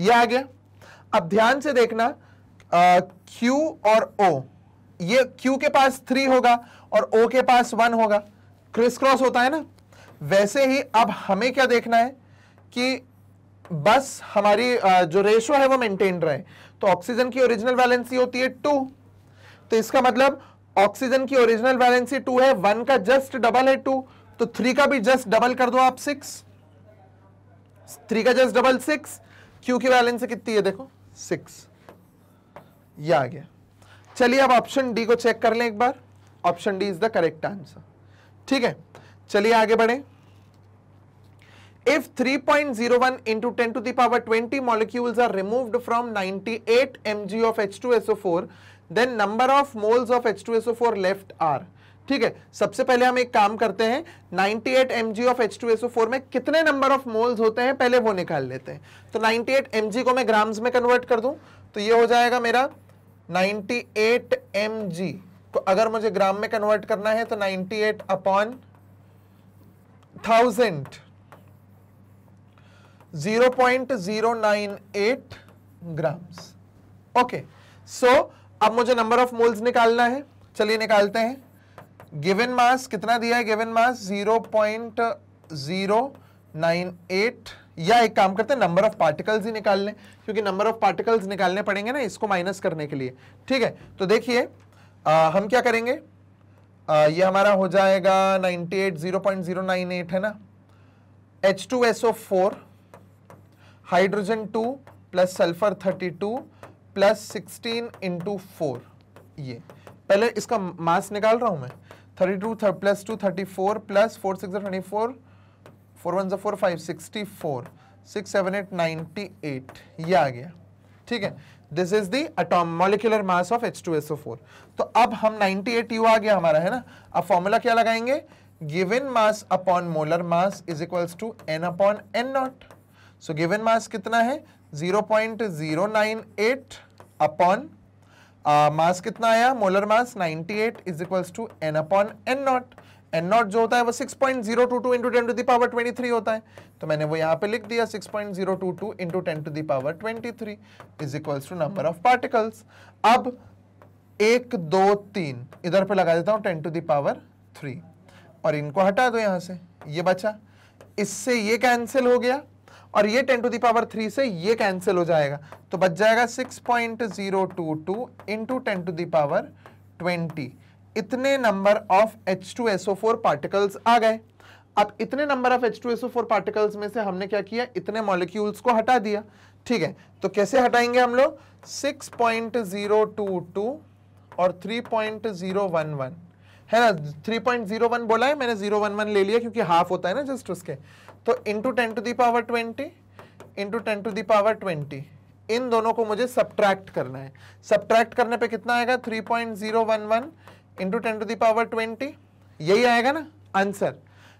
ये आ गया अब ध्यान से देखना Q और O ये Q के पास थ्री होगा और ओ के पास वन होगा क्रिस क्रॉस होता है ना वैसे ही अब हमें क्या देखना है कि बस हमारी जो रेशो है वो मेंटेन रहे तो ऑक्सीजन की ओरिजिनल वैलेंसी होती है टू तो इसका मतलब ऑक्सीजन की ओरिजिनल वैलेंसी टू है वन का जस्ट डबल है टू तो थ्री का भी जस्ट डबल कर दो आप सिक्स थ्री का जस्ट डबल सिक्स क्यू की वैलेंसी कितनी है देखो सिक्स ये आ गया चलिए अब ऑप्शन डी को चेक कर लें एक बार option D is the correct answer ठीक है चलिए आगे बढ़े two 3.01 twenty molecule are remove from ninety eight M G of H two SO four then number of moles of H2SO4 left are ठीक है सबसे पहले हम एक काम करते हैं 98 एट एम ऑफ H2SO4 में कितने नंबर ऑफ मोल्स होते हैं पहले वो निकाल लेते हैं तो 98 एट एम को मैं ग्राम्स में कन्वर्ट कर दूं तो ये हो जाएगा मेरा 98 एट एम को अगर मुझे ग्राम में कन्वर्ट करना है तो 98 eight upon thousand zero point zero nine eight grams okay so so, अब मुझे नंबर ऑफ मोल्स निकालना है चलिए निकालते हैं गिवन मास कितना दिया है गिवन मास 0.098 या एक काम करते हैं नंबर ऑफ पार्टिकल्स ही निकाल लें क्योंकि नंबर ऑफ पार्टिकल्स निकालने पड़ेंगे ना इसको माइनस करने के लिए ठीक है तो देखिए हम क्या करेंगे आ, ये हमारा हो जाएगा 98 0.098 है ना H2SO4 hydrogen 2 plus sulphur 32 plus sixteen into four ये पहले इसका मास निकाल रहा हूँ मैं थर्टी टू थर, plus two thirty four plus four six twenty four four one जो four five sixty four six seven eight ninety eight ये आ गया ठीक है this is the atom molecular mass of H two S O four तो अब हम नाइनटी एट यू आ गया हमारा है ना अब फॉर्मूला क्या लगाएंगे given mass upon molar mass is equals to N upon N naught so given mass कितना है 0.098 अपॉन मास कितना आया molar mass 98 eight is equals to N upon N not N naught जो होता है वो 6.022 point zero two two into ten to the power twenty three होता है तो मैंने वो यहाँ पे लिख दिया 6.022 point zero two two into ten to the power twenty three is equals to number of particles अब एक दो तीन इधर पे लगा देता हूँ टेन टू दावर थ्री और इनको हटा दो यहाँ से ये बचा इससे ये कैंसिल हो गया और ये टेन टू दावर थ्री से ये कैंसिल हो जाएगा तो बच जाएगा six point zero two two into ten to the power twenty इतने number of H two S O four particles आ गए अब इतने number of H two S O four particles में से हमने क्या किया इतने मॉलिक्यूल्स को हटा दिया ठीक है तो कैसे हटाएंगे हम लोग six point zero two two और three point zero one one है ना थ्री पॉइंट जीरो वन बोला है मैंने जीरो वन वन ले लिया क्योंकि हाफ होता है ना जस्ट उसके तो into ten to the power twenty into ten to the power twenty इन दोनों को मुझे सब्ट्रैक्ट करना है सब्ट्रैक्ट करने पे कितना आएगा three point zero one one into ten to the power twenty यही आएगा ना आंसर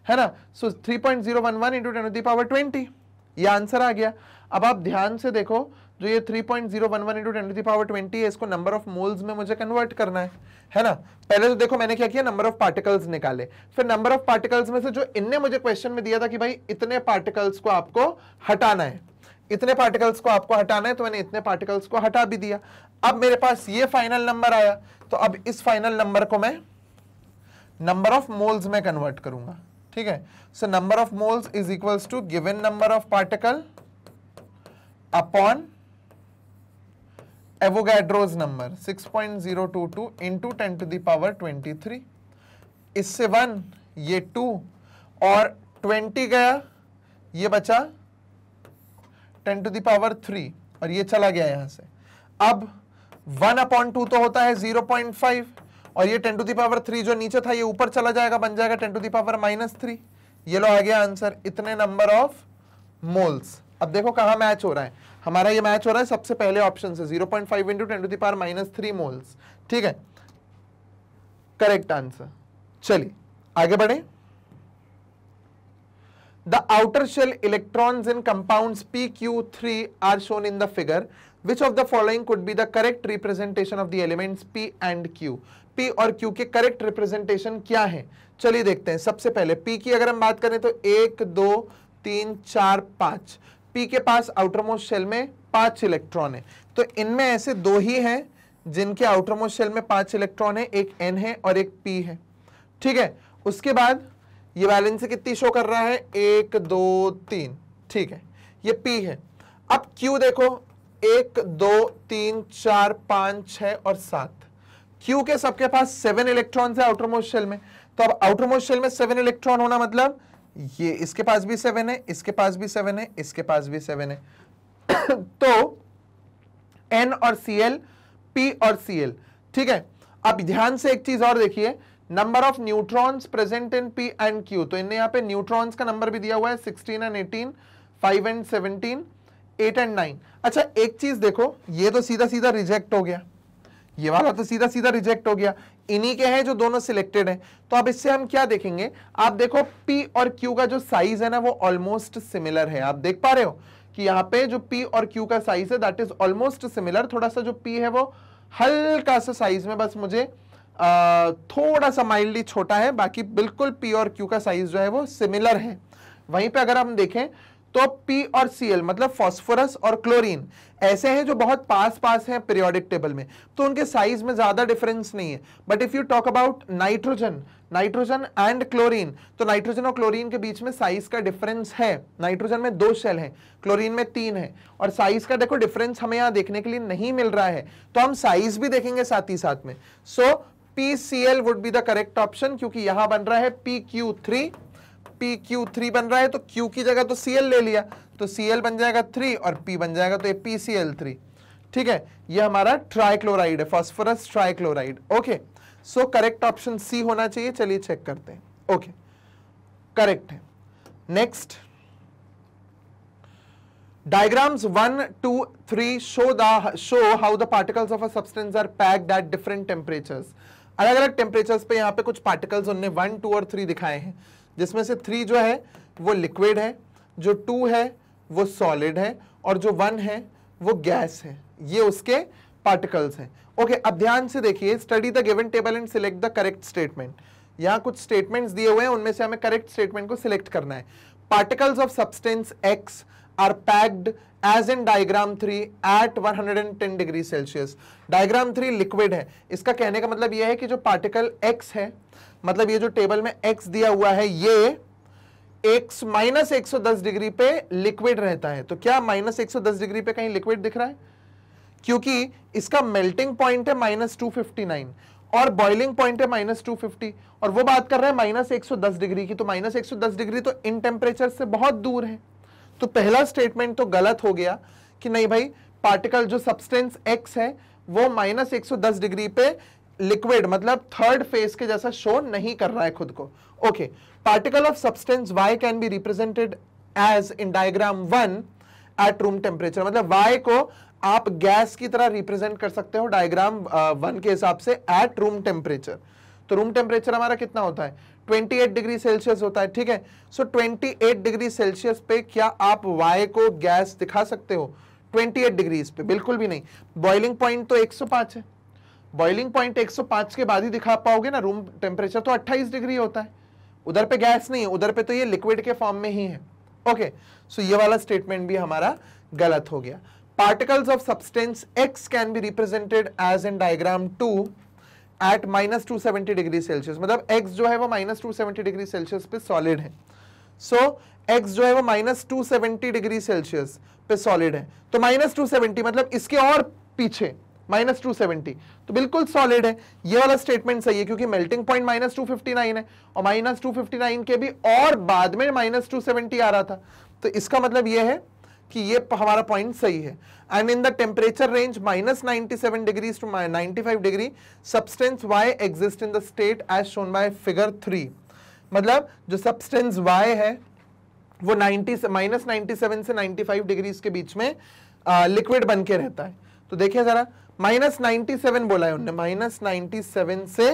है ना so three point zero one one into ten to the power twenty ये आंसर आ गया अब आप ध्यान से देखो जो तो ये 3.011 point zero one one into ten power twenty है इसको नंबर ऑफ मोल्स में मुझे कन्वर्ट करना है है ना पहले तो देखो मैंने क्या किया नंबर ऑफ पार्टिकल्स निकाले फिर नंबर ऑफ पार्टिकल्स में से जो इनने मुझे क्वेश्चन में दिया था कि भाई इतने पार्टिकल्स को आपको हटाना है इतने पार्टिकल्स को आपको हटाना है तो मैंने इतने पार्टिकल्स को हटा भी दिया अब मेरे पास ये फाइनल नंबर आया तो अब इस फाइनल नंबर को मैं नंबर ऑफ मोल्स में कन्वर्ट करूंगा ठीक है so number of moles is equals to given number of particle upon Avogadro's number 6.022 point zero two the power three इससे वन ये टू और 20 गया ये बचा 10 टू दावर थ्री और ये चला गया यहां से अब वन अपॉन टू तो होता है 0.5 और ये 10 टू दावर थ्री जो नीचे था ये ऊपर चला जाएगा बन जाएगा 10 टू दावर माइनस थ्री ये लो आ गया आंसर इतने नंबर ऑफ मोल्स अब देखो कहा मैच हो रहा है हमारा ये मैच हो रहा है सबसे पहले ऑप्शन से 0.5 point five into ten to minus three moles ठीक है करेक्ट आंसर चलिए आगे बढ़े the outer shell electrons in compounds P Q three are shown in the figure which of the following could be the correct representation of the element P and Q P और क्यू के करेक्ट रिप्रेजेंटेशन क्या है चलिए देखते हैं सबसे पहले पी की अगर हम बात करें तो एक दो तीन चार पांच पी के पास आउटर मोस्ट शेल में पांच इलेक्ट्रॉन है तो इनमें ऐसे दो ही हैं जिनके आउटर मोस्ट शेल में पांच इलेक्ट्रॉन है एक एन है और एक पी है ठीक है उसके बाद ये बैलेंस कितनी शो कर रहा है एक दो तीन ठीक है ये पी है अब क्यू देखो एक दो तीन चार पांच छ और सात क्यू के सबके पास सेवन इलेक्ट्रॉन है आउटर मोस्ट शेल में तो अब आउटर मोस्ट शेल में सेवन इलेक्ट्रॉन होना मतलब ये इसके पास भी सेवन है इसके पास भी सेवन है इसके पास भी सेवन है तो एन और सी एल पी और सी एल ठीक है अब ध्यान से एक चीज और देखिए number of neutrons present in P and Q तो इनने यहां पे न्यूट्रॉन्स का नंबर भी दिया हुआ है sixteen and eighteen five and seventeen eight and nine अच्छा एक चीज देखो ये तो सीधा सीधा रिजेक्ट हो गया ये वाला तो सीधा सीधा रिजेक्ट हो गया इन्हीं के हैं जो दोनों सिलेक्टेड हैं तो अब इससे हम क्या देखेंगे आप देखो पी और क्यू का जो साइज है ना वो ऑलमोस्ट सिमिलर है आप देख पा रहे हो कि यहाँ पे जो पी और क्यू का साइज है दैट इज ऑलमोस्ट सिमिलर थोड़ा सा जो पी है वो हल्का सा साइज में बस मुझे आ, थोड़ा सा माइल्डली छोटा है बाकी बिल्कुल पी और क्यू का साइज जो है वो सिमिलर है वहीं पर अगर हम देखें तो P और Cl मतलब फॉस्फोरस और क्लोरीन ऐसे हैं जो बहुत पास पास हैं पीरियोडिक टेबल में तो उनके साइज में ज़्यादा डिफरेंस नहीं है but if you talk about nitrogen nitrogen and chlorine तो नाइट्रोजन और क्लोरीन के बीच में साइज का डिफरेंस है नाइट्रोजन में दो शेल हैं क्लोरीन में तीन है और साइज का देखो डिफरेंस हमें यहां देखने के लिए नहीं मिल रहा है तो हम साइज भी देखेंगे साथ ही साथ में so C L would be the correct option क्योंकि यहां बन रहा है P Q three P Q three बन रहा है तो Q की जगह तो सी एल ले लिया तो सी एल बन जाएगा थ्री और P बन जाएगा तो ये पी सी एल थ्री ठीक है ये हमारा ट्राइक्लोराइड है phosphorus trichloride okay so correct option C होना चाहिए चलिए चेक करते हैं ओके करेक्ट है next diagrams one two three show the show how the particles of a substance are packed at different temperatures अलग अलग टेम्परेचर्स पे यहाँ पे कुछ पार्टिकल्स उनने वन टू और थ्री दिखाए हैं जिसमें से थ्री जो है वो लिक्विड है जो टू है वो सॉलिड है और जो वन है वो गैस है ये उसके पार्टिकल्स हैं ओके अब ध्यान से देखिए study the given table and select the correct statement यहाँ कुछ स्टेटमेंट्स दिए हुए हैं उनमें से हमें करेक्ट स्टेटमेंट को सिलेक्ट करना है particles of substance X are packed as in diagram 3 at 110 degree Celsius. Diagram 3 liquid hai iska kehne ka matlab ye hai ki jo particle x hai matlab ye jo table mein x diya hua hai ye x minus 110 degree pe liquid rehta hai to kya minus 110 degree pe kahin liquid dikh raha hai क्योंकि इसका मेल्टिंग point hai minus 259 और बॉइलिंग पॉइंट है माइनस टू और वो बात कर रहे हैं माइनस एक डिग्री की तो माइनस एक डिग्री तो इन टेम्परेचर से बहुत दूर है तो पहला स्टेटमेंट तो गलत हो गया कि नहीं भाई पार्टिकल जो सब्सटेंस एक्स है वो माइनस एक डिग्री पे लिक्विड मतलब थर्ड फेज के जैसा शो नहीं कर रहा है खुद को okay particle of substance Y can be represented as in diagram one at room temperature मतलब वाई को आप गैस की तरह रिप्रेजेंट कर सकते हो डायग्राम वन uh, के हिसाब से एट रूम टेम्परेचर तो रूम टेम्परेचर हमारा कितना होता है 28 डिग्री सेल्सियस होता है ठीक है सो so, 28 डिग्री सेल्सियस पे क्या आप वाई को गैस दिखा सकते हो 28 डिग्रीज पे बिल्कुल भी नहीं बॉइलिंग पॉइंट तो 105 है बॉइलिंग पॉइंट 105 के बाद ही दिखा पाओगे ना रूम टेम्परेचर तो 28 डिग्री होता है उधर पे गैस नहीं है उधर पे तो ये लिक्विड के फॉर्म में ही है ओके सो so ये वाला स्टेटमेंट भी हमारा गलत हो गया particles of substance X can be represented as an diagram two at minus two degree Celsius मतलब x जो है वो माइनस टू डिग्री सेल्सियस पे सॉलिड है सो so, x जो है वो माइनस टू डिग्री सेल्सियस पे सॉलिड है तो माइनस टू मतलब इसके और पीछे माइनस टू सेवेंटी तो बिल्कुल सॉलिड है ये वाला स्टेटमेंट सही है क्योंकि melting point minus two fifty nine है और माइनस टू फिफ्टी नाइन के भी और बाद में माइनस टू सेवेंटी आ रहा था तो इसका मतलब ये है कि ये हमारा पॉइंट सही है and in the temperature range minus ninety seven degrees to ninety five degree substance Y exist in the state as shown by figure three मतलब जो सब्सटेंस वाई है वो 90 माइनस नाइनटी सेवन से फाइव डिग्रीज के बीच में लिक्विड बन के रहता है तो देखिए ज़रा माइनस नाइनटी सेवन बोला है उनने माइनस नाइनटी सेवन से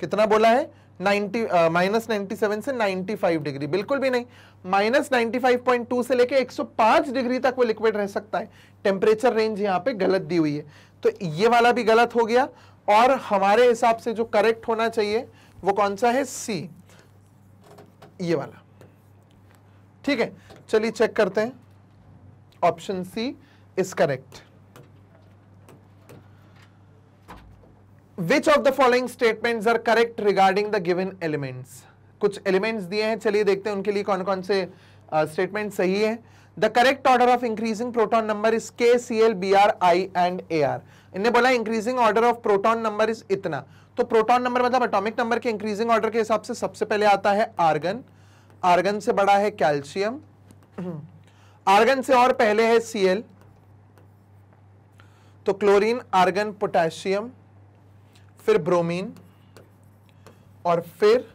कितना बोला है माइनस नाइन्टी सेवन से नाइन्टी फाइव डिग्री बिल्कुल भी नहीं minus ninety five point two से लेके एक सौ पांच डिग्री तक वो लिक्विड रह सकता है टेम्परेचर रेंज यहाँ पे गलत दी हुई है तो ये वाला भी गलत हो गया और हमारे हिसाब से जो करेक्ट होना चाहिए वो कौन सा है सी ये वाला ठीक है चलिए चेक करते हैं option C is correct which of the following statements are correct regarding the given elements कुछ एलिमेंट्स दिए हैं चलिए देखते हैं उनके लिए कौन कौन से स्टेटमेंट uh, सही है the correct order of increasing proton number is K C L B R I and A R इन्हें बोला increasing order of proton number is इतना तो प्रोटोन नंबर मतलब अटोमिक नंबर के इंक्रीजिंग ऑर्डर के हिसाब से सबसे पहले आता है आर्गन आर्गन से बड़ा है कैल्शियम आर्गन से और पहले है सीएल तो क्लोरीन आर्गन पोटेशियम फिर ब्रोमीन और फिर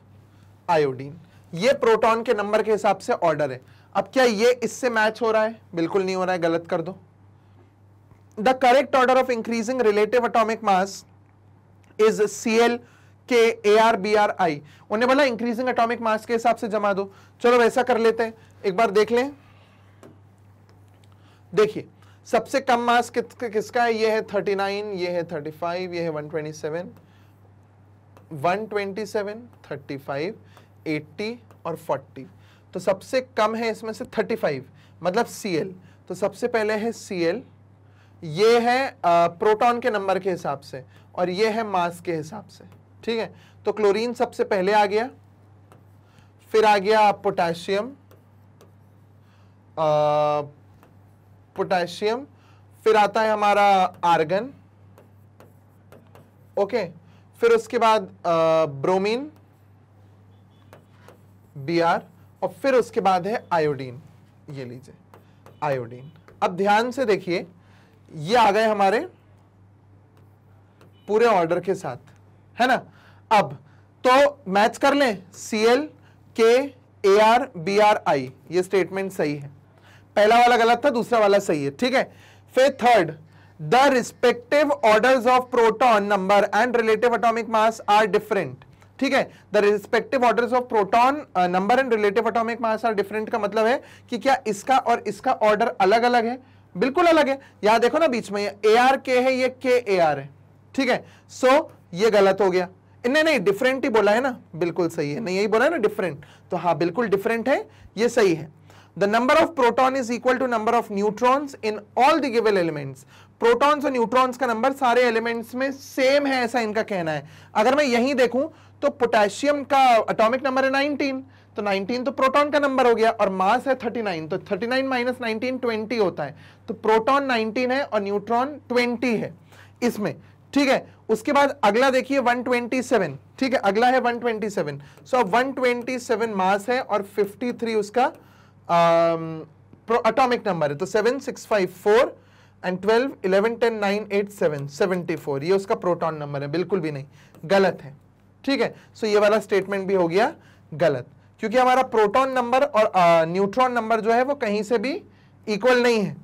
आयोडीन ये प्रोटॉन के नंबर के हिसाब से ऑर्डर है अब क्या ये इससे मैच हो रहा है बिल्कुल नहीं हो रहा है गलत कर दो the correct order of increasing relative atomic mass is C L K A R B R I उन्हें बोला इंक्रीजिंग अटोमिक मास के हिसाब से जमा दो चलो वैसा कर लेते हैं एक बार देख लें देखिए सबसे कम मास कि, कि, किसका है ये है थर्टी नाइन ये है थर्टी फाइव ये है one one twenty twenty seven seven thirty five eighty और फोर्टी तो सबसे कम है इसमें से थर्टी फाइव मतलब सी एल तो सबसे पहले है सी एल ये है प्रोटॉन के नंबर के हिसाब से और ये है मास के हिसाब से ठीक है तो क्लोरीन सबसे पहले आ गया फिर आ गया पोटेशियम पोटेशियम फिर आता है हमारा आर्गन ओके फिर उसके बाद ब्रोमीन बी आर और फिर उसके बाद है आयोडीन ये लीजिए आयोडीन अब ध्यान से देखिए ये आ गए हमारे पूरे ऑर्डर के साथ है ना अब तो मैच कर लें C L K A R B R I ये स्टेटमेंट सही है पहला वाला गलत था दूसरा वाला सही है ठीक है फिर third the respective orders of proton number and relative atomic mass are different ठीक है the respective orders of proton number and relative atomic mass are different का मतलब है कि क्या इसका और इसका ऑर्डर अलग अलग है बिल्कुल अलग है यहां देखो ना बीच में ए आर के है ये के ए आर है ठीक है सो so, ये गलत हो गया नहीं नहीं डिफरेंट ही बोला है ना बिल्कुल सही है नहीं यही बोला है ना डिफरेंट तो हाँ बिल्कुल डिफरेंट है ये सही है the number of proton is equal to number of neutrons in all the given elements protons और न्यूट्रॉन्स का नंबर सारे एलिमेंट्स में सेम है ऐसा इनका कहना है अगर मैं यही देखूं तो पोटेशियम का एटॉमिक नंबर है 19 तो 19 तो प्रोटॉन का नंबर हो गया और मास है 39 तो 39 माइनस 19 20 होता है तो प्रोटॉन 19 है और न्यूट्रॉन 20 है इसमें ठीक है उसके बाद अगला देखिए 127 ठीक है अगला है 127 सो so, 127 मास है और 53 उसका um, atomic number है तो 7654 एंड 12, 11, 10, 9, 8, 7, 74 ये उसका प्रोटॉन नंबर है बिल्कुल भी नहीं गलत है ठीक है सो so, ये वाला स्टेटमेंट भी हो गया गलत क्योंकि हमारा प्रोटॉन नंबर और न्यूट्रॉन नंबर जो है वो कहीं से भी इक्वल नहीं है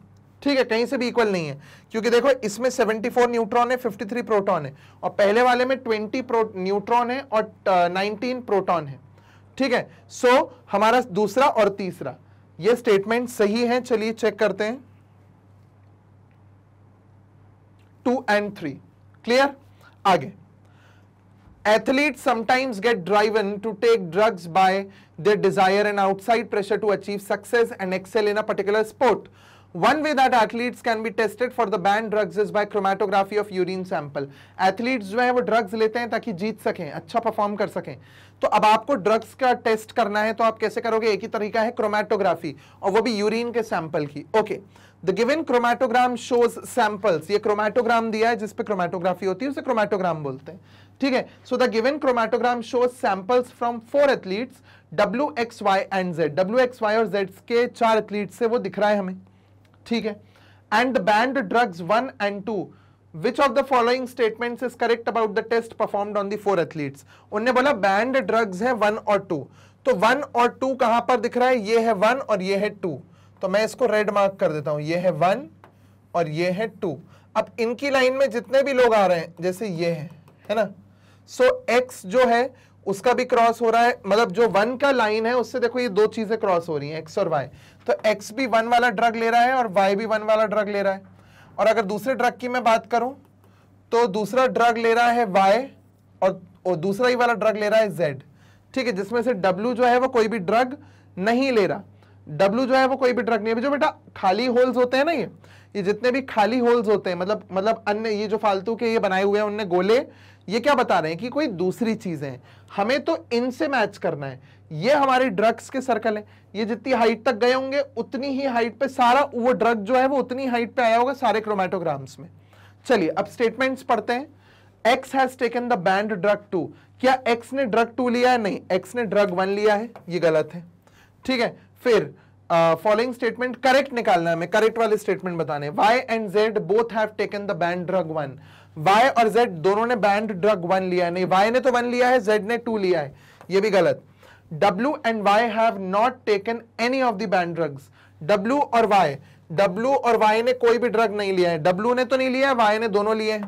ठीक है कहीं से भी इक्वल नहीं है क्योंकि देखो इसमें 74 न्यूट्रॉन है 53 प्रोटॉन है और पहले वाले में 20 न्यूट्रॉन है और 19 प्रोटॉन है ठीक है सो so, हमारा दूसरा और तीसरा ये स्टेटमेंट सही है चलिए चेक करते हैं टू एंड थ्री क्लियर आगे athlete sometimes get drive in to take drugs by their desire and outside pressure to achieve success and excel in a particular sport One way that athletes can be tested for the banned drugs is by chromatography of urine sample. Athletes जो है वो ड्रग्स लेते हैं ताकि जीत सकें अच्छा परफॉर्म कर सकें तो अब आपको ड्रग्स का टेस्ट करना है तो आप कैसे करोगे एक ही तरीका है क्रोमैटोग्राफी और वो भी यूरिन के सैंपल की okay the given chromatogram shows samples ये क्रोमैटोग्राम दिया है जिसपे क्रोमैटोग्राफी होती है उसे क्रोमैटोग्राम बोलते हैं ठीक है so the given chromatogram shows samples from four athletes W X Y and Z W X Y और जेड के चार एथलीट से वो दिख रहा है हमें ठीक है and banned drugs one and two which of the following statement is correct about the test perform on the four athletes उन्होंने बोला बैंड ड्रग्स है वन और टू तो वन और टू कहां पर दिख रहा है ये है वन और ये है टू तो मैं इसको रेड मार्क कर देता हूं ये है वन और ये है टू अब इनकी लाइन में जितने भी लोग आ रहे हैं जैसे ये है है ना सो so, एक्स जो है उसका भी क्रॉस हो रहा है मतलब जो वन का लाइन है उससे देखो ये दो चीजें क्रॉस हो रही हैं एक्स और वाई तो एक्स भी वन वाला ड्रग ले रहा है और वाई भी वन वाला ड्रग ले रहा है और अगर दूसरे ड्रग की मैं बात करूं तो दूसरा ड्रग ले रहा है वाई और, और दूसरा ही वाला ड्रग ले रहा है जेड ठीक है जिसमें से डब्ल्यू जो है वो कोई भी ड्रग नहीं ले रहा डब्ल्यू जो है वो कोई भी ड्रग नहीं है जो बेटा खाली होल्स होते हैं ना ये ये जितने भी खाली होल्स होते हैं मतलब मतलब अन्य ये जो फालतू के ये बनाए हुए हैं उनने गोले ये क्या बता रहे हैं कि कोई दूसरी चीज़ें हैं हमें तो इनसे मैच करना है ये हमारे ड्रग्स के सर्कल है ये जितनी हाइट तक गए होंगे उतनी ही हाइट पे सारा वो ड्रग जो है वो उतनी हाइट पे आया होगा सारे क्रोमेटोग्राम्स में चलिए अब स्टेटमेंट्स पढ़ते हैं X has taken the banned drug two क्या एक्स ने ड्रग टू लिया है नहीं एक्स ने ड्रग वन लिया है ये गलत है ठीक है फिर फॉलोइंग स्टेटमेंट करेक्ट निकालना है हमें करेक्ट वाले स्टेटमेंट बताने Y and Z both have taken the banned drug one Y और Z दोनों ने बैंड ड्रग वन लिया है नहीं वाई ने तो वन लिया है जेड ने टू लिया है ये भी गलत W and Y have not taken any of the banned drugs W और Y W और Y ने कोई भी ड्रग नहीं लिया है डब्ल्यू ने तो नहीं लिया है वाई ने दोनों लिए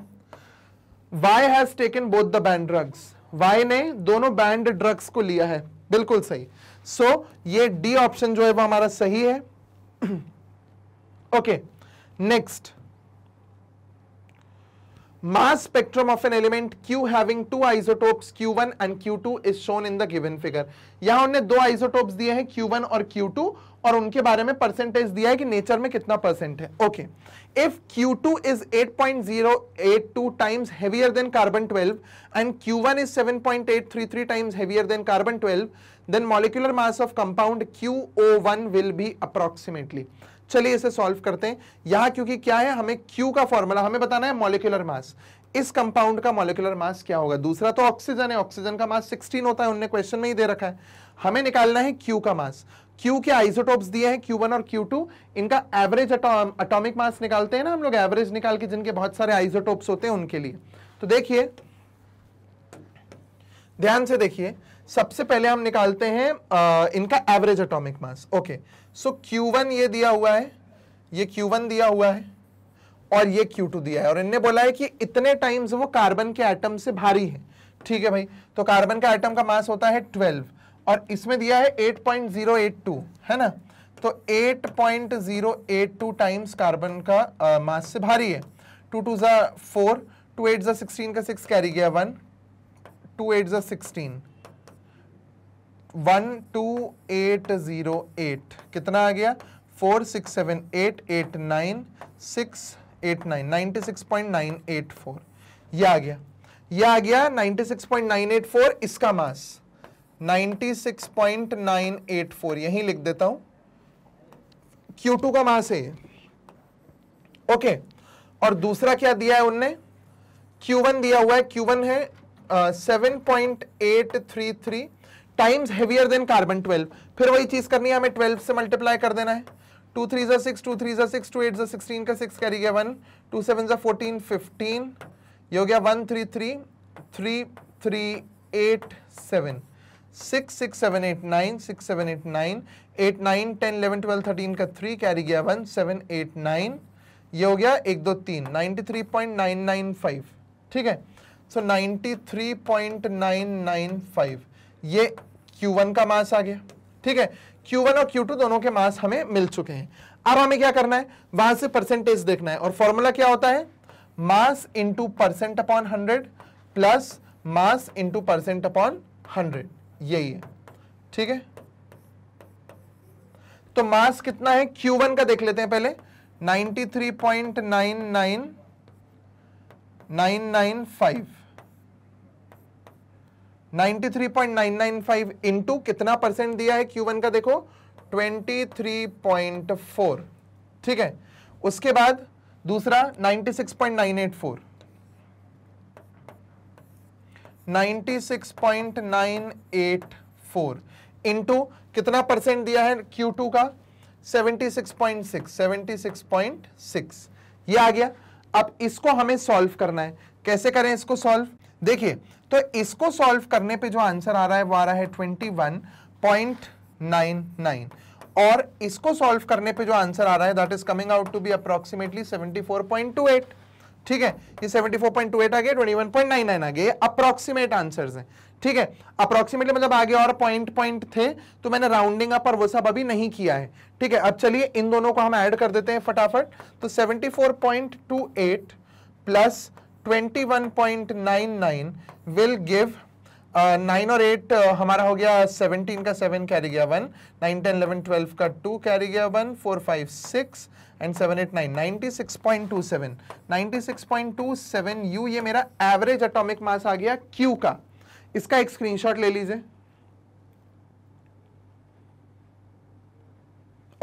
Y has taken both the banned drugs Y ने दोनों बैंड ड्रग्स को लिया है बिल्कुल सही सो so, ये डी ऑप्शन जो है वो हमारा सही है okay next Mass spectrum of an element Q having two isotopes Q1 and Q2 is shown in the given figure. यहाँ उनने दो isotopes दिए हैं Q1 और Q2 और उनके बारे में परसेंटेज दिया है कि नेचर में कितना परसेंट है okay if Q2 is 8.082 times heavier than carbon 12 and Q1 is 7.833 times heavier than carbon 12 then molecular mass of compound QO1 will be approximately चलिए इसे सॉल्व करते हैं यहां क्योंकि क्या है हमें क्यू का फॉर्मूला हमें बताना है मोलिकुलर मास इस कंपाउंड का मोलिकुलर मास क्या होगा दूसरा तो ऑक्सीजन है ऑक्सीजन का मास 16 होता है उनने क्वेश्चन में ही दे रखा है हमें निकालना है क्यू का मास क्यू के आइसोटोप्स दिए हैं क्यू और क्यू इनका एवरेज अटोमिक मास निकालते हैं ना हम लोग एवरेज निकाल के जिनके बहुत सारे आइसोटोप्स होते हैं उनके लिए तो देखिए ध्यान से देखिए सबसे पहले हम निकालते हैं आ, इनका average atomic mass okay so Q1 ये दिया हुआ है ये Q1 दिया हुआ है और ये Q2 दिया है और इनने बोला है कि इतने टाइम्स वो कार्बन के एटम से भारी है ठीक है भाई तो कार्बन का एटम का मास होता है 12 और इसमें दिया है 8.082 है ना तो 8.082 टाइम्स कार्बन का आ, मास से भारी है टू टू जो फोर टू एट जो सिक्सटीन का सिक्स कैरी गया वन टू एट जो sixteen one two eight zero eight कितना आ गया four six seven eight eight nine six eight nine ninety six point nine eight four यह आ गया यह आ गया ninety six point nine eight four इसका mass ninety six point nine eight four यहीं लिख देता हूँ क्यू टू का मास है ओके okay. और दूसरा क्या दिया है उनने क्यू वन दिया हुआ है क्यू वन है seven point eight three three times heavier than carbon twelve फिर वही चीज करनी है हमें ट्वेल्व से मल्टीप्लाई कर देना है टू थ्री जो सिक्स टू थ्री जो सिक्स टू एट जो सिक्सटीन का सिक्स कैरी गया वन टू सेवन जो फोर्टीन फिफ्टीन ये हो गया one three three three three eight seven six six seven eight nine six seven eight nine eight nine ten eleven twelve thirteen का थ्री कैरी गया वन सेवन एट नाइन ये हो गया एक दो तीन ninety three point nine nine five ठीक है so ninety three point nine nine five ये वन का मास आ गया ठीक है वन और टू दोनों के मास हमें मिल चुके हैं अब हमें क्या करना है वहां से परसेंटेज देखना है और फॉर्मूला क्या होता है mass into percent upon hundred plus mass into percent upon hundred यही है ठीक है तो मास कितना है Q1 का देख लेते हैं पहले 93.99995 93.995 इनटू कितना परसेंट दिया है Q1 का देखो 23.4 ठीक है उसके बाद दूसरा 96.984 96.984 इनटू कितना परसेंट दिया है Q2 का 76.6 76.6 ये आ गया अब इसको हमें सॉल्व करना है कैसे करें इसको सॉल्व देखिए तो इसको सॉल्व करने पे जो आंसर आ रहा है वो आ रहा है twenty one point nine nine और इसको सॉल्व करने पे जो आंसर आ रहा है that is coming out to be approximately 74.28 ठीक है ये 74.28 आ गया 21.99 आ गया अप्रोक्सीमेट आंसर्स हैं ठीक है अप्रोक्सीमेटली मतलब आगे और पॉइंट पॉइंट थे तो मैंने राउंडिंग अप और वो सब अभी नहीं किया है ठीक है अब चलिए इन दोनों को हम ऐड कर देते हैं फटाफट तो 74.28 प्लस 21.99 will give नाइन और एट हमारा हो गया सेवनटीन का सेवन कैरी गया one nine ten eleven twelve का टू कैरी गया one four five six and seven eight nine ninety six point two seven ninety six point two seven you ये मेरा एवरेज अटोमिक मास आ गया क्यू का इसका एक स्क्रीनशॉट ले लीजिए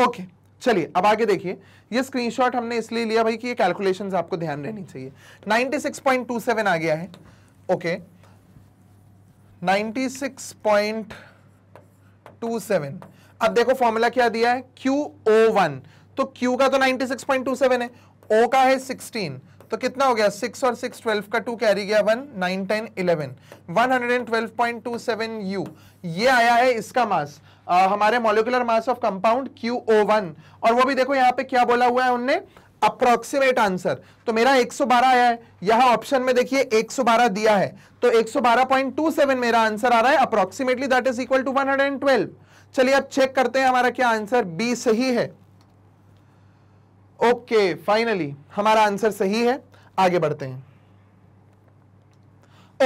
ओके okay. चलिए अब आगे देखिए ये स्क्रीनशॉट हमने इसलिए लिया भाई कि ये कैलकुलेशंस आपको ध्यान रहनी चाहिए 96.27 आ गया है ओके 96.27 अब देखो फॉर्मूला क्या दिया है क्यू ओ वन तो क्यू का तो 96.27 है ओ का है 16 तो कितना हो गया 6 और 6 12 का 2 कैरी गया 1 9 10 11 112.27 हंड्रेड यू ये आया है इसका मास आ, हमारे molecular mass of compound Q O one और वो भी देखो यहां पे क्या बोला हुआ है उनने अप्रोक्सीमेट आंसर तो मेरा 112 आया है यहाँ ऑप्शन में देखिए 112 दिया है तो 112.27 मेरा आंसर आ रहा है approximately that is equal to 112 चलिए अब चेक करते हैं हमारा क्या आंसर बी सही है ओके okay, फाइनली हमारा आंसर सही है आगे बढ़ते हैं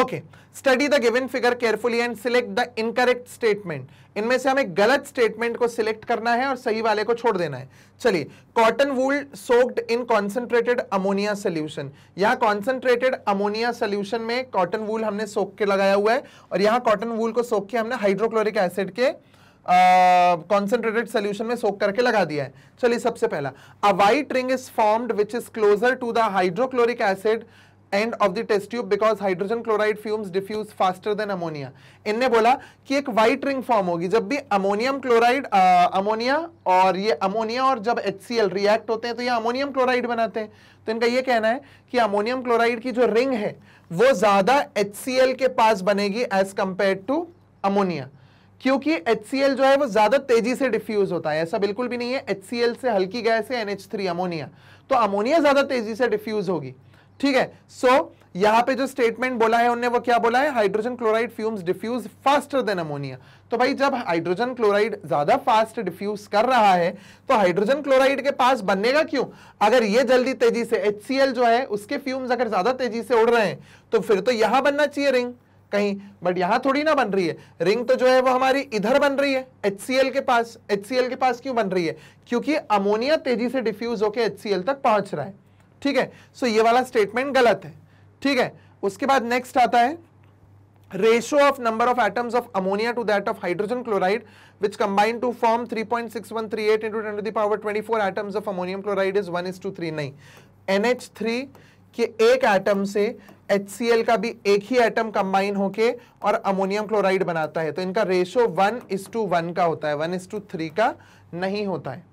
okay okay, study the given figure carefully and select the incorrect statement इनमें से हमें गलत स्टेटमेंट को सिलेक्ट करना है और सही वाले को छोड़ देना है चलिए cotton wool soaked in concentrated ammonia solution यहां कॉन्सेंट्रेटेड अमोनिया सोल्यूशन में कॉटन वूल हमने सोख के लगाया हुआ है और यहाँ कॉटन वूल को सोख के हमने हाइड्रोक्लोरिक एसिड के कॉन्सेंट्रेटेड uh, सोल्यूशन में सोक करके लगा दिया है चलिए सबसे पहला a white ring is formed which is closer to the hydrochloric acid end of the test tube because hydrogen chloride fumes diffuse faster than ammonia इनने बोला कि एक वाइट रिंग फॉर्म होगी जब भी अमोनियम क्लोराइड अमोनिया और ये अमोनिया और जब एच रिएक्ट होते हैं तो ये अमोनियम क्लोराइड बनाते हैं तो इनका ये कहना है कि अमोनियम क्लोराइड की जो रिंग है वो ज़्यादा एच के पास बनेगी एज कंपेयर टू अमोनिया क्योंकि एच जो है वो ज़्यादा तेजी से डिफ्यूज़ होता है ऐसा बिल्कुल भी नहीं है एच से हल्की गैस है एन एच अमोनिया तो अमोनिया ज़्यादा तेजी से डिफ्यूज़ होगी ठीक है सो यहां पे जो स्टेटमेंट बोला है उन्होंने वो क्या बोला है hydrogen chloride fumes diffuse faster than ammonia तो भाई जब हाइड्रोजन क्लोराइड ज्यादा फास्ट डिफ्यूज कर रहा है तो हाइड्रोजन क्लोराइड के पास बनेगा क्यों अगर ये जल्दी तेजी से एच जो है उसके फ्यूम्स अगर ज्यादा तेजी से उड़ रहे हैं तो फिर तो यहां बनना चाहिए रिंग कहीं बट यहां थोड़ी ना बन रही है रिंग तो जो है वो हमारी इधर बन रही है एच के पास एच के पास क्यों बन रही है क्योंकि अमोनिया तेजी से डिफ्यूज होकर एच तक पहुंच रहा है ठीक है सो ये वाला स्टेटमेंट गलत है ठीक है उसके बाद नेक्स्ट आता है ratio of number of atoms of ammonia to that of hydrogen chloride which combine to form 3.6138 eight into to the twenty four atoms of ammonium chloride is one is to three नहीं थ्री के एक एटम से एच सी एल का भी एक ही एटम कंबाइन होके और अमोनियम क्लोराइड बनाता है तो इनका ratio one is to one का होता है वन इस टू थ्री का नहीं होता है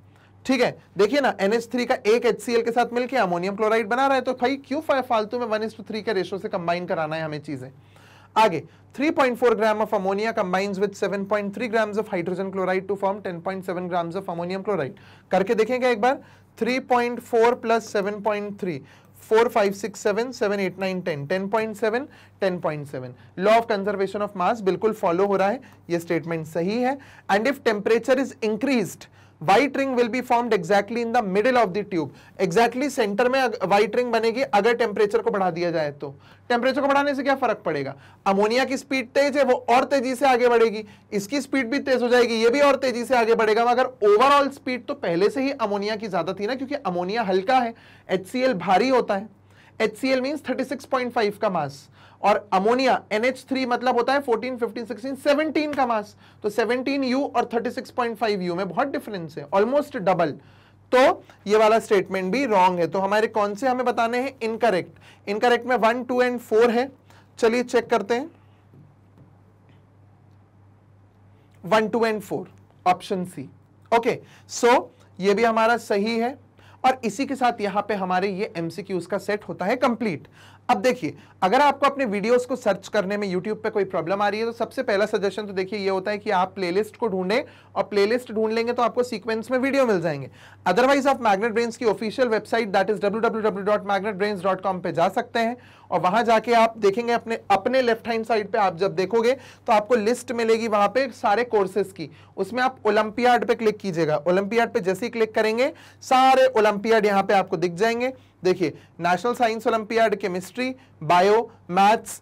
ठीक है देखिए ना NH3 का एक एच के साथ मिलकर अमोनियम क्लोराइड बना रहा है तो भाई क्यों फालतू में वन इस थ्री के रेशो से कंबाइन कराना है हमें चीजें आगे 3.4 gram of ammonia combines with 7.3 grams of hydrogen chloride to form 10.7 grams of ammonium chloride करके देखेंगे एक बार 3.4 प्लस 7.3 4, 5, 6, 7, 7, 8, 9, 10, 10.7, 10.7. Law of conservation of mass बिल्कुल फॉलो हो रहा है ये स्टेटमेंट सही है and if temperature is increase white ring will be formed exactly in the middle of the tube exactly centre में वाइट रिंग बनेगी अगर टेम्परेचर को बढ़ा दिया जाए तो टेम्परेचर को बढ़ाने से क्या फर्क पड़ेगा अमोनिया की स्पीड तेज है वो और तेजी से आगे बढ़ेगी इसकी स्पीड भी तेज हो जाएगी ये भी और तेजी से आगे बढ़ेगा मगर ओवरऑल स्पीड तो पहले से ही अमोनिया की ज्यादा थी ना क्योंकि अमोनिया हल्का है एच भारी होता है H C L means thirty का मास और अमोनिया NH3 मतलब होता है 14, 15, 16, 17 का मास तो 17 U और 36.5 U में बहुत डिफरेंस है ऑलमोस्ट डबल तो ये वाला स्टेटमेंट भी रॉन्ग है तो हमारे कौन से हमें बताने हैं इनकरेक्ट इनकरेक्ट में वन टू एंड फोर है चलिए चेक करते हैं one two and four option C okay so ये भी हमारा सही है और इसी के साथ यहां पे हमारे ये एमसीक्यूज का सेट होता है कंप्लीट अब देखिए अगर आपको अपने वीडियोस को सर्च करने में यूट्यूब पे कोई प्रॉब्लम आ रही है तो सबसे पहला सजेशन तो देखिए ये होता है कि आप प्लेलिस्ट को ढूंढें और प्लेलिस्ट ढूंढ लेंगे तो आपको सीक्वेंस में वीडियो मिल जाएंगे अदरवाइज आप मैग्नेट ब्रेन्स की official website that is W पे जा सकते हैं और वहां जाके आप देखेंगे अपने अपने लेफ्ट हैंड साइड पे आप जब देखोगे तो आपको लिस्ट मिलेगी वहां पे सारे कोर्सेज की उसमें आप ओलंपियाड पे क्लिक कीजिएगा ओलंपियाड पे जैसे ही क्लिक करेंगे सारे ओलंपियाड यहाँ पे आपको दिख जाएंगे देखिए national science olympiad chemistry bio maths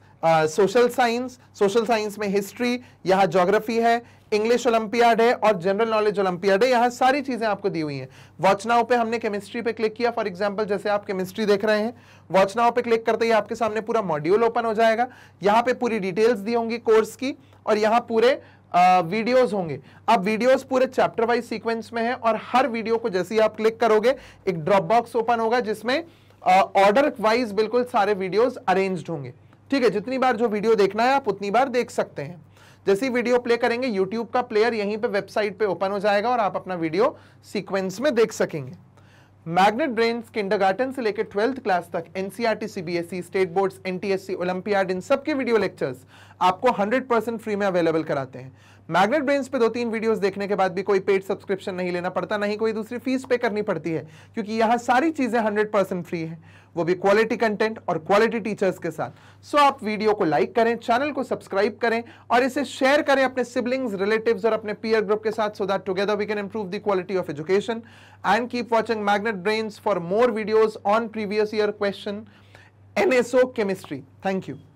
social science social science में हिस्ट्री यहाँ ज्योग्राफी है इंग्लिश ओलंपियाड है और जनरल नॉलेज ओलंपियाड है यहाँ सारी चीज़ें आपको दी हुई हैं वॉचनाओ पे हमने केमिस्ट्री पे क्लिक किया फॉर एग्जांपल जैसे आप केमिस्ट्री देख रहे हैं वॉचनाओ पे क्लिक करते ही आपके सामने पूरा मॉड्यूल ओपन हो जाएगा यहाँ पे पूरी डिटेल्स दी होंगी कोर्स की और यहाँ पूरे वीडियोस होंगे अब वीडियोस पूरे चैप्टर वाइज सीक्वेंस में है और हर वीडियो को जैसे ही आप क्लिक करोगे एक ड्रॉप बॉक्स ओपन होगा जिसमें ऑर्डर वाइज बिल्कुल सारे वीडियोज अरेन्ज होंगे ठीक है जितनी बार जो वीडियो देखना है आप उतनी बार देख सकते हैं जैसे वीडियो प्ले करेंगे यूट्यूब का प्लेयर यहीं पे वेबसाइट पे ओपन हो जाएगा और आप अपना वीडियो सीक्वेंस में देख सकेंगे मैग्नेट ब्रेन्स गार्टन से लेकर ट्वेल्थ क्लास तक NCERT CBSE state S NTSC olympiad इन सबके वीडियो लेक्चर्स आपको 100 परसेंट फ्री में अवेलेबल कराते हैं मैग्नेट ब्रेन पे दो तीन वीडियोस देखने के बाद भी कोई पेड सब्सक्रिप्शन नहीं लेना पड़ता नहीं कोई दूसरी फीस पे करनी पड़ती है क्योंकि यहाँ सारी चीज़ें हंड्रेड फ्री है वो भी क्वालिटी कंटेंट और क्वालिटी टीचर्स के साथ सो आप वीडियो को लाइक करें चैनल को सब्सक्राइब करें और इसे शेयर करें अपने सिबलिंग्स रिलेटिव्स और अपने पीयर ग्रुप के साथ so that together we can improve the quality of education and keep watching magnet brains for more videos on previous year question NSO chemistry thank you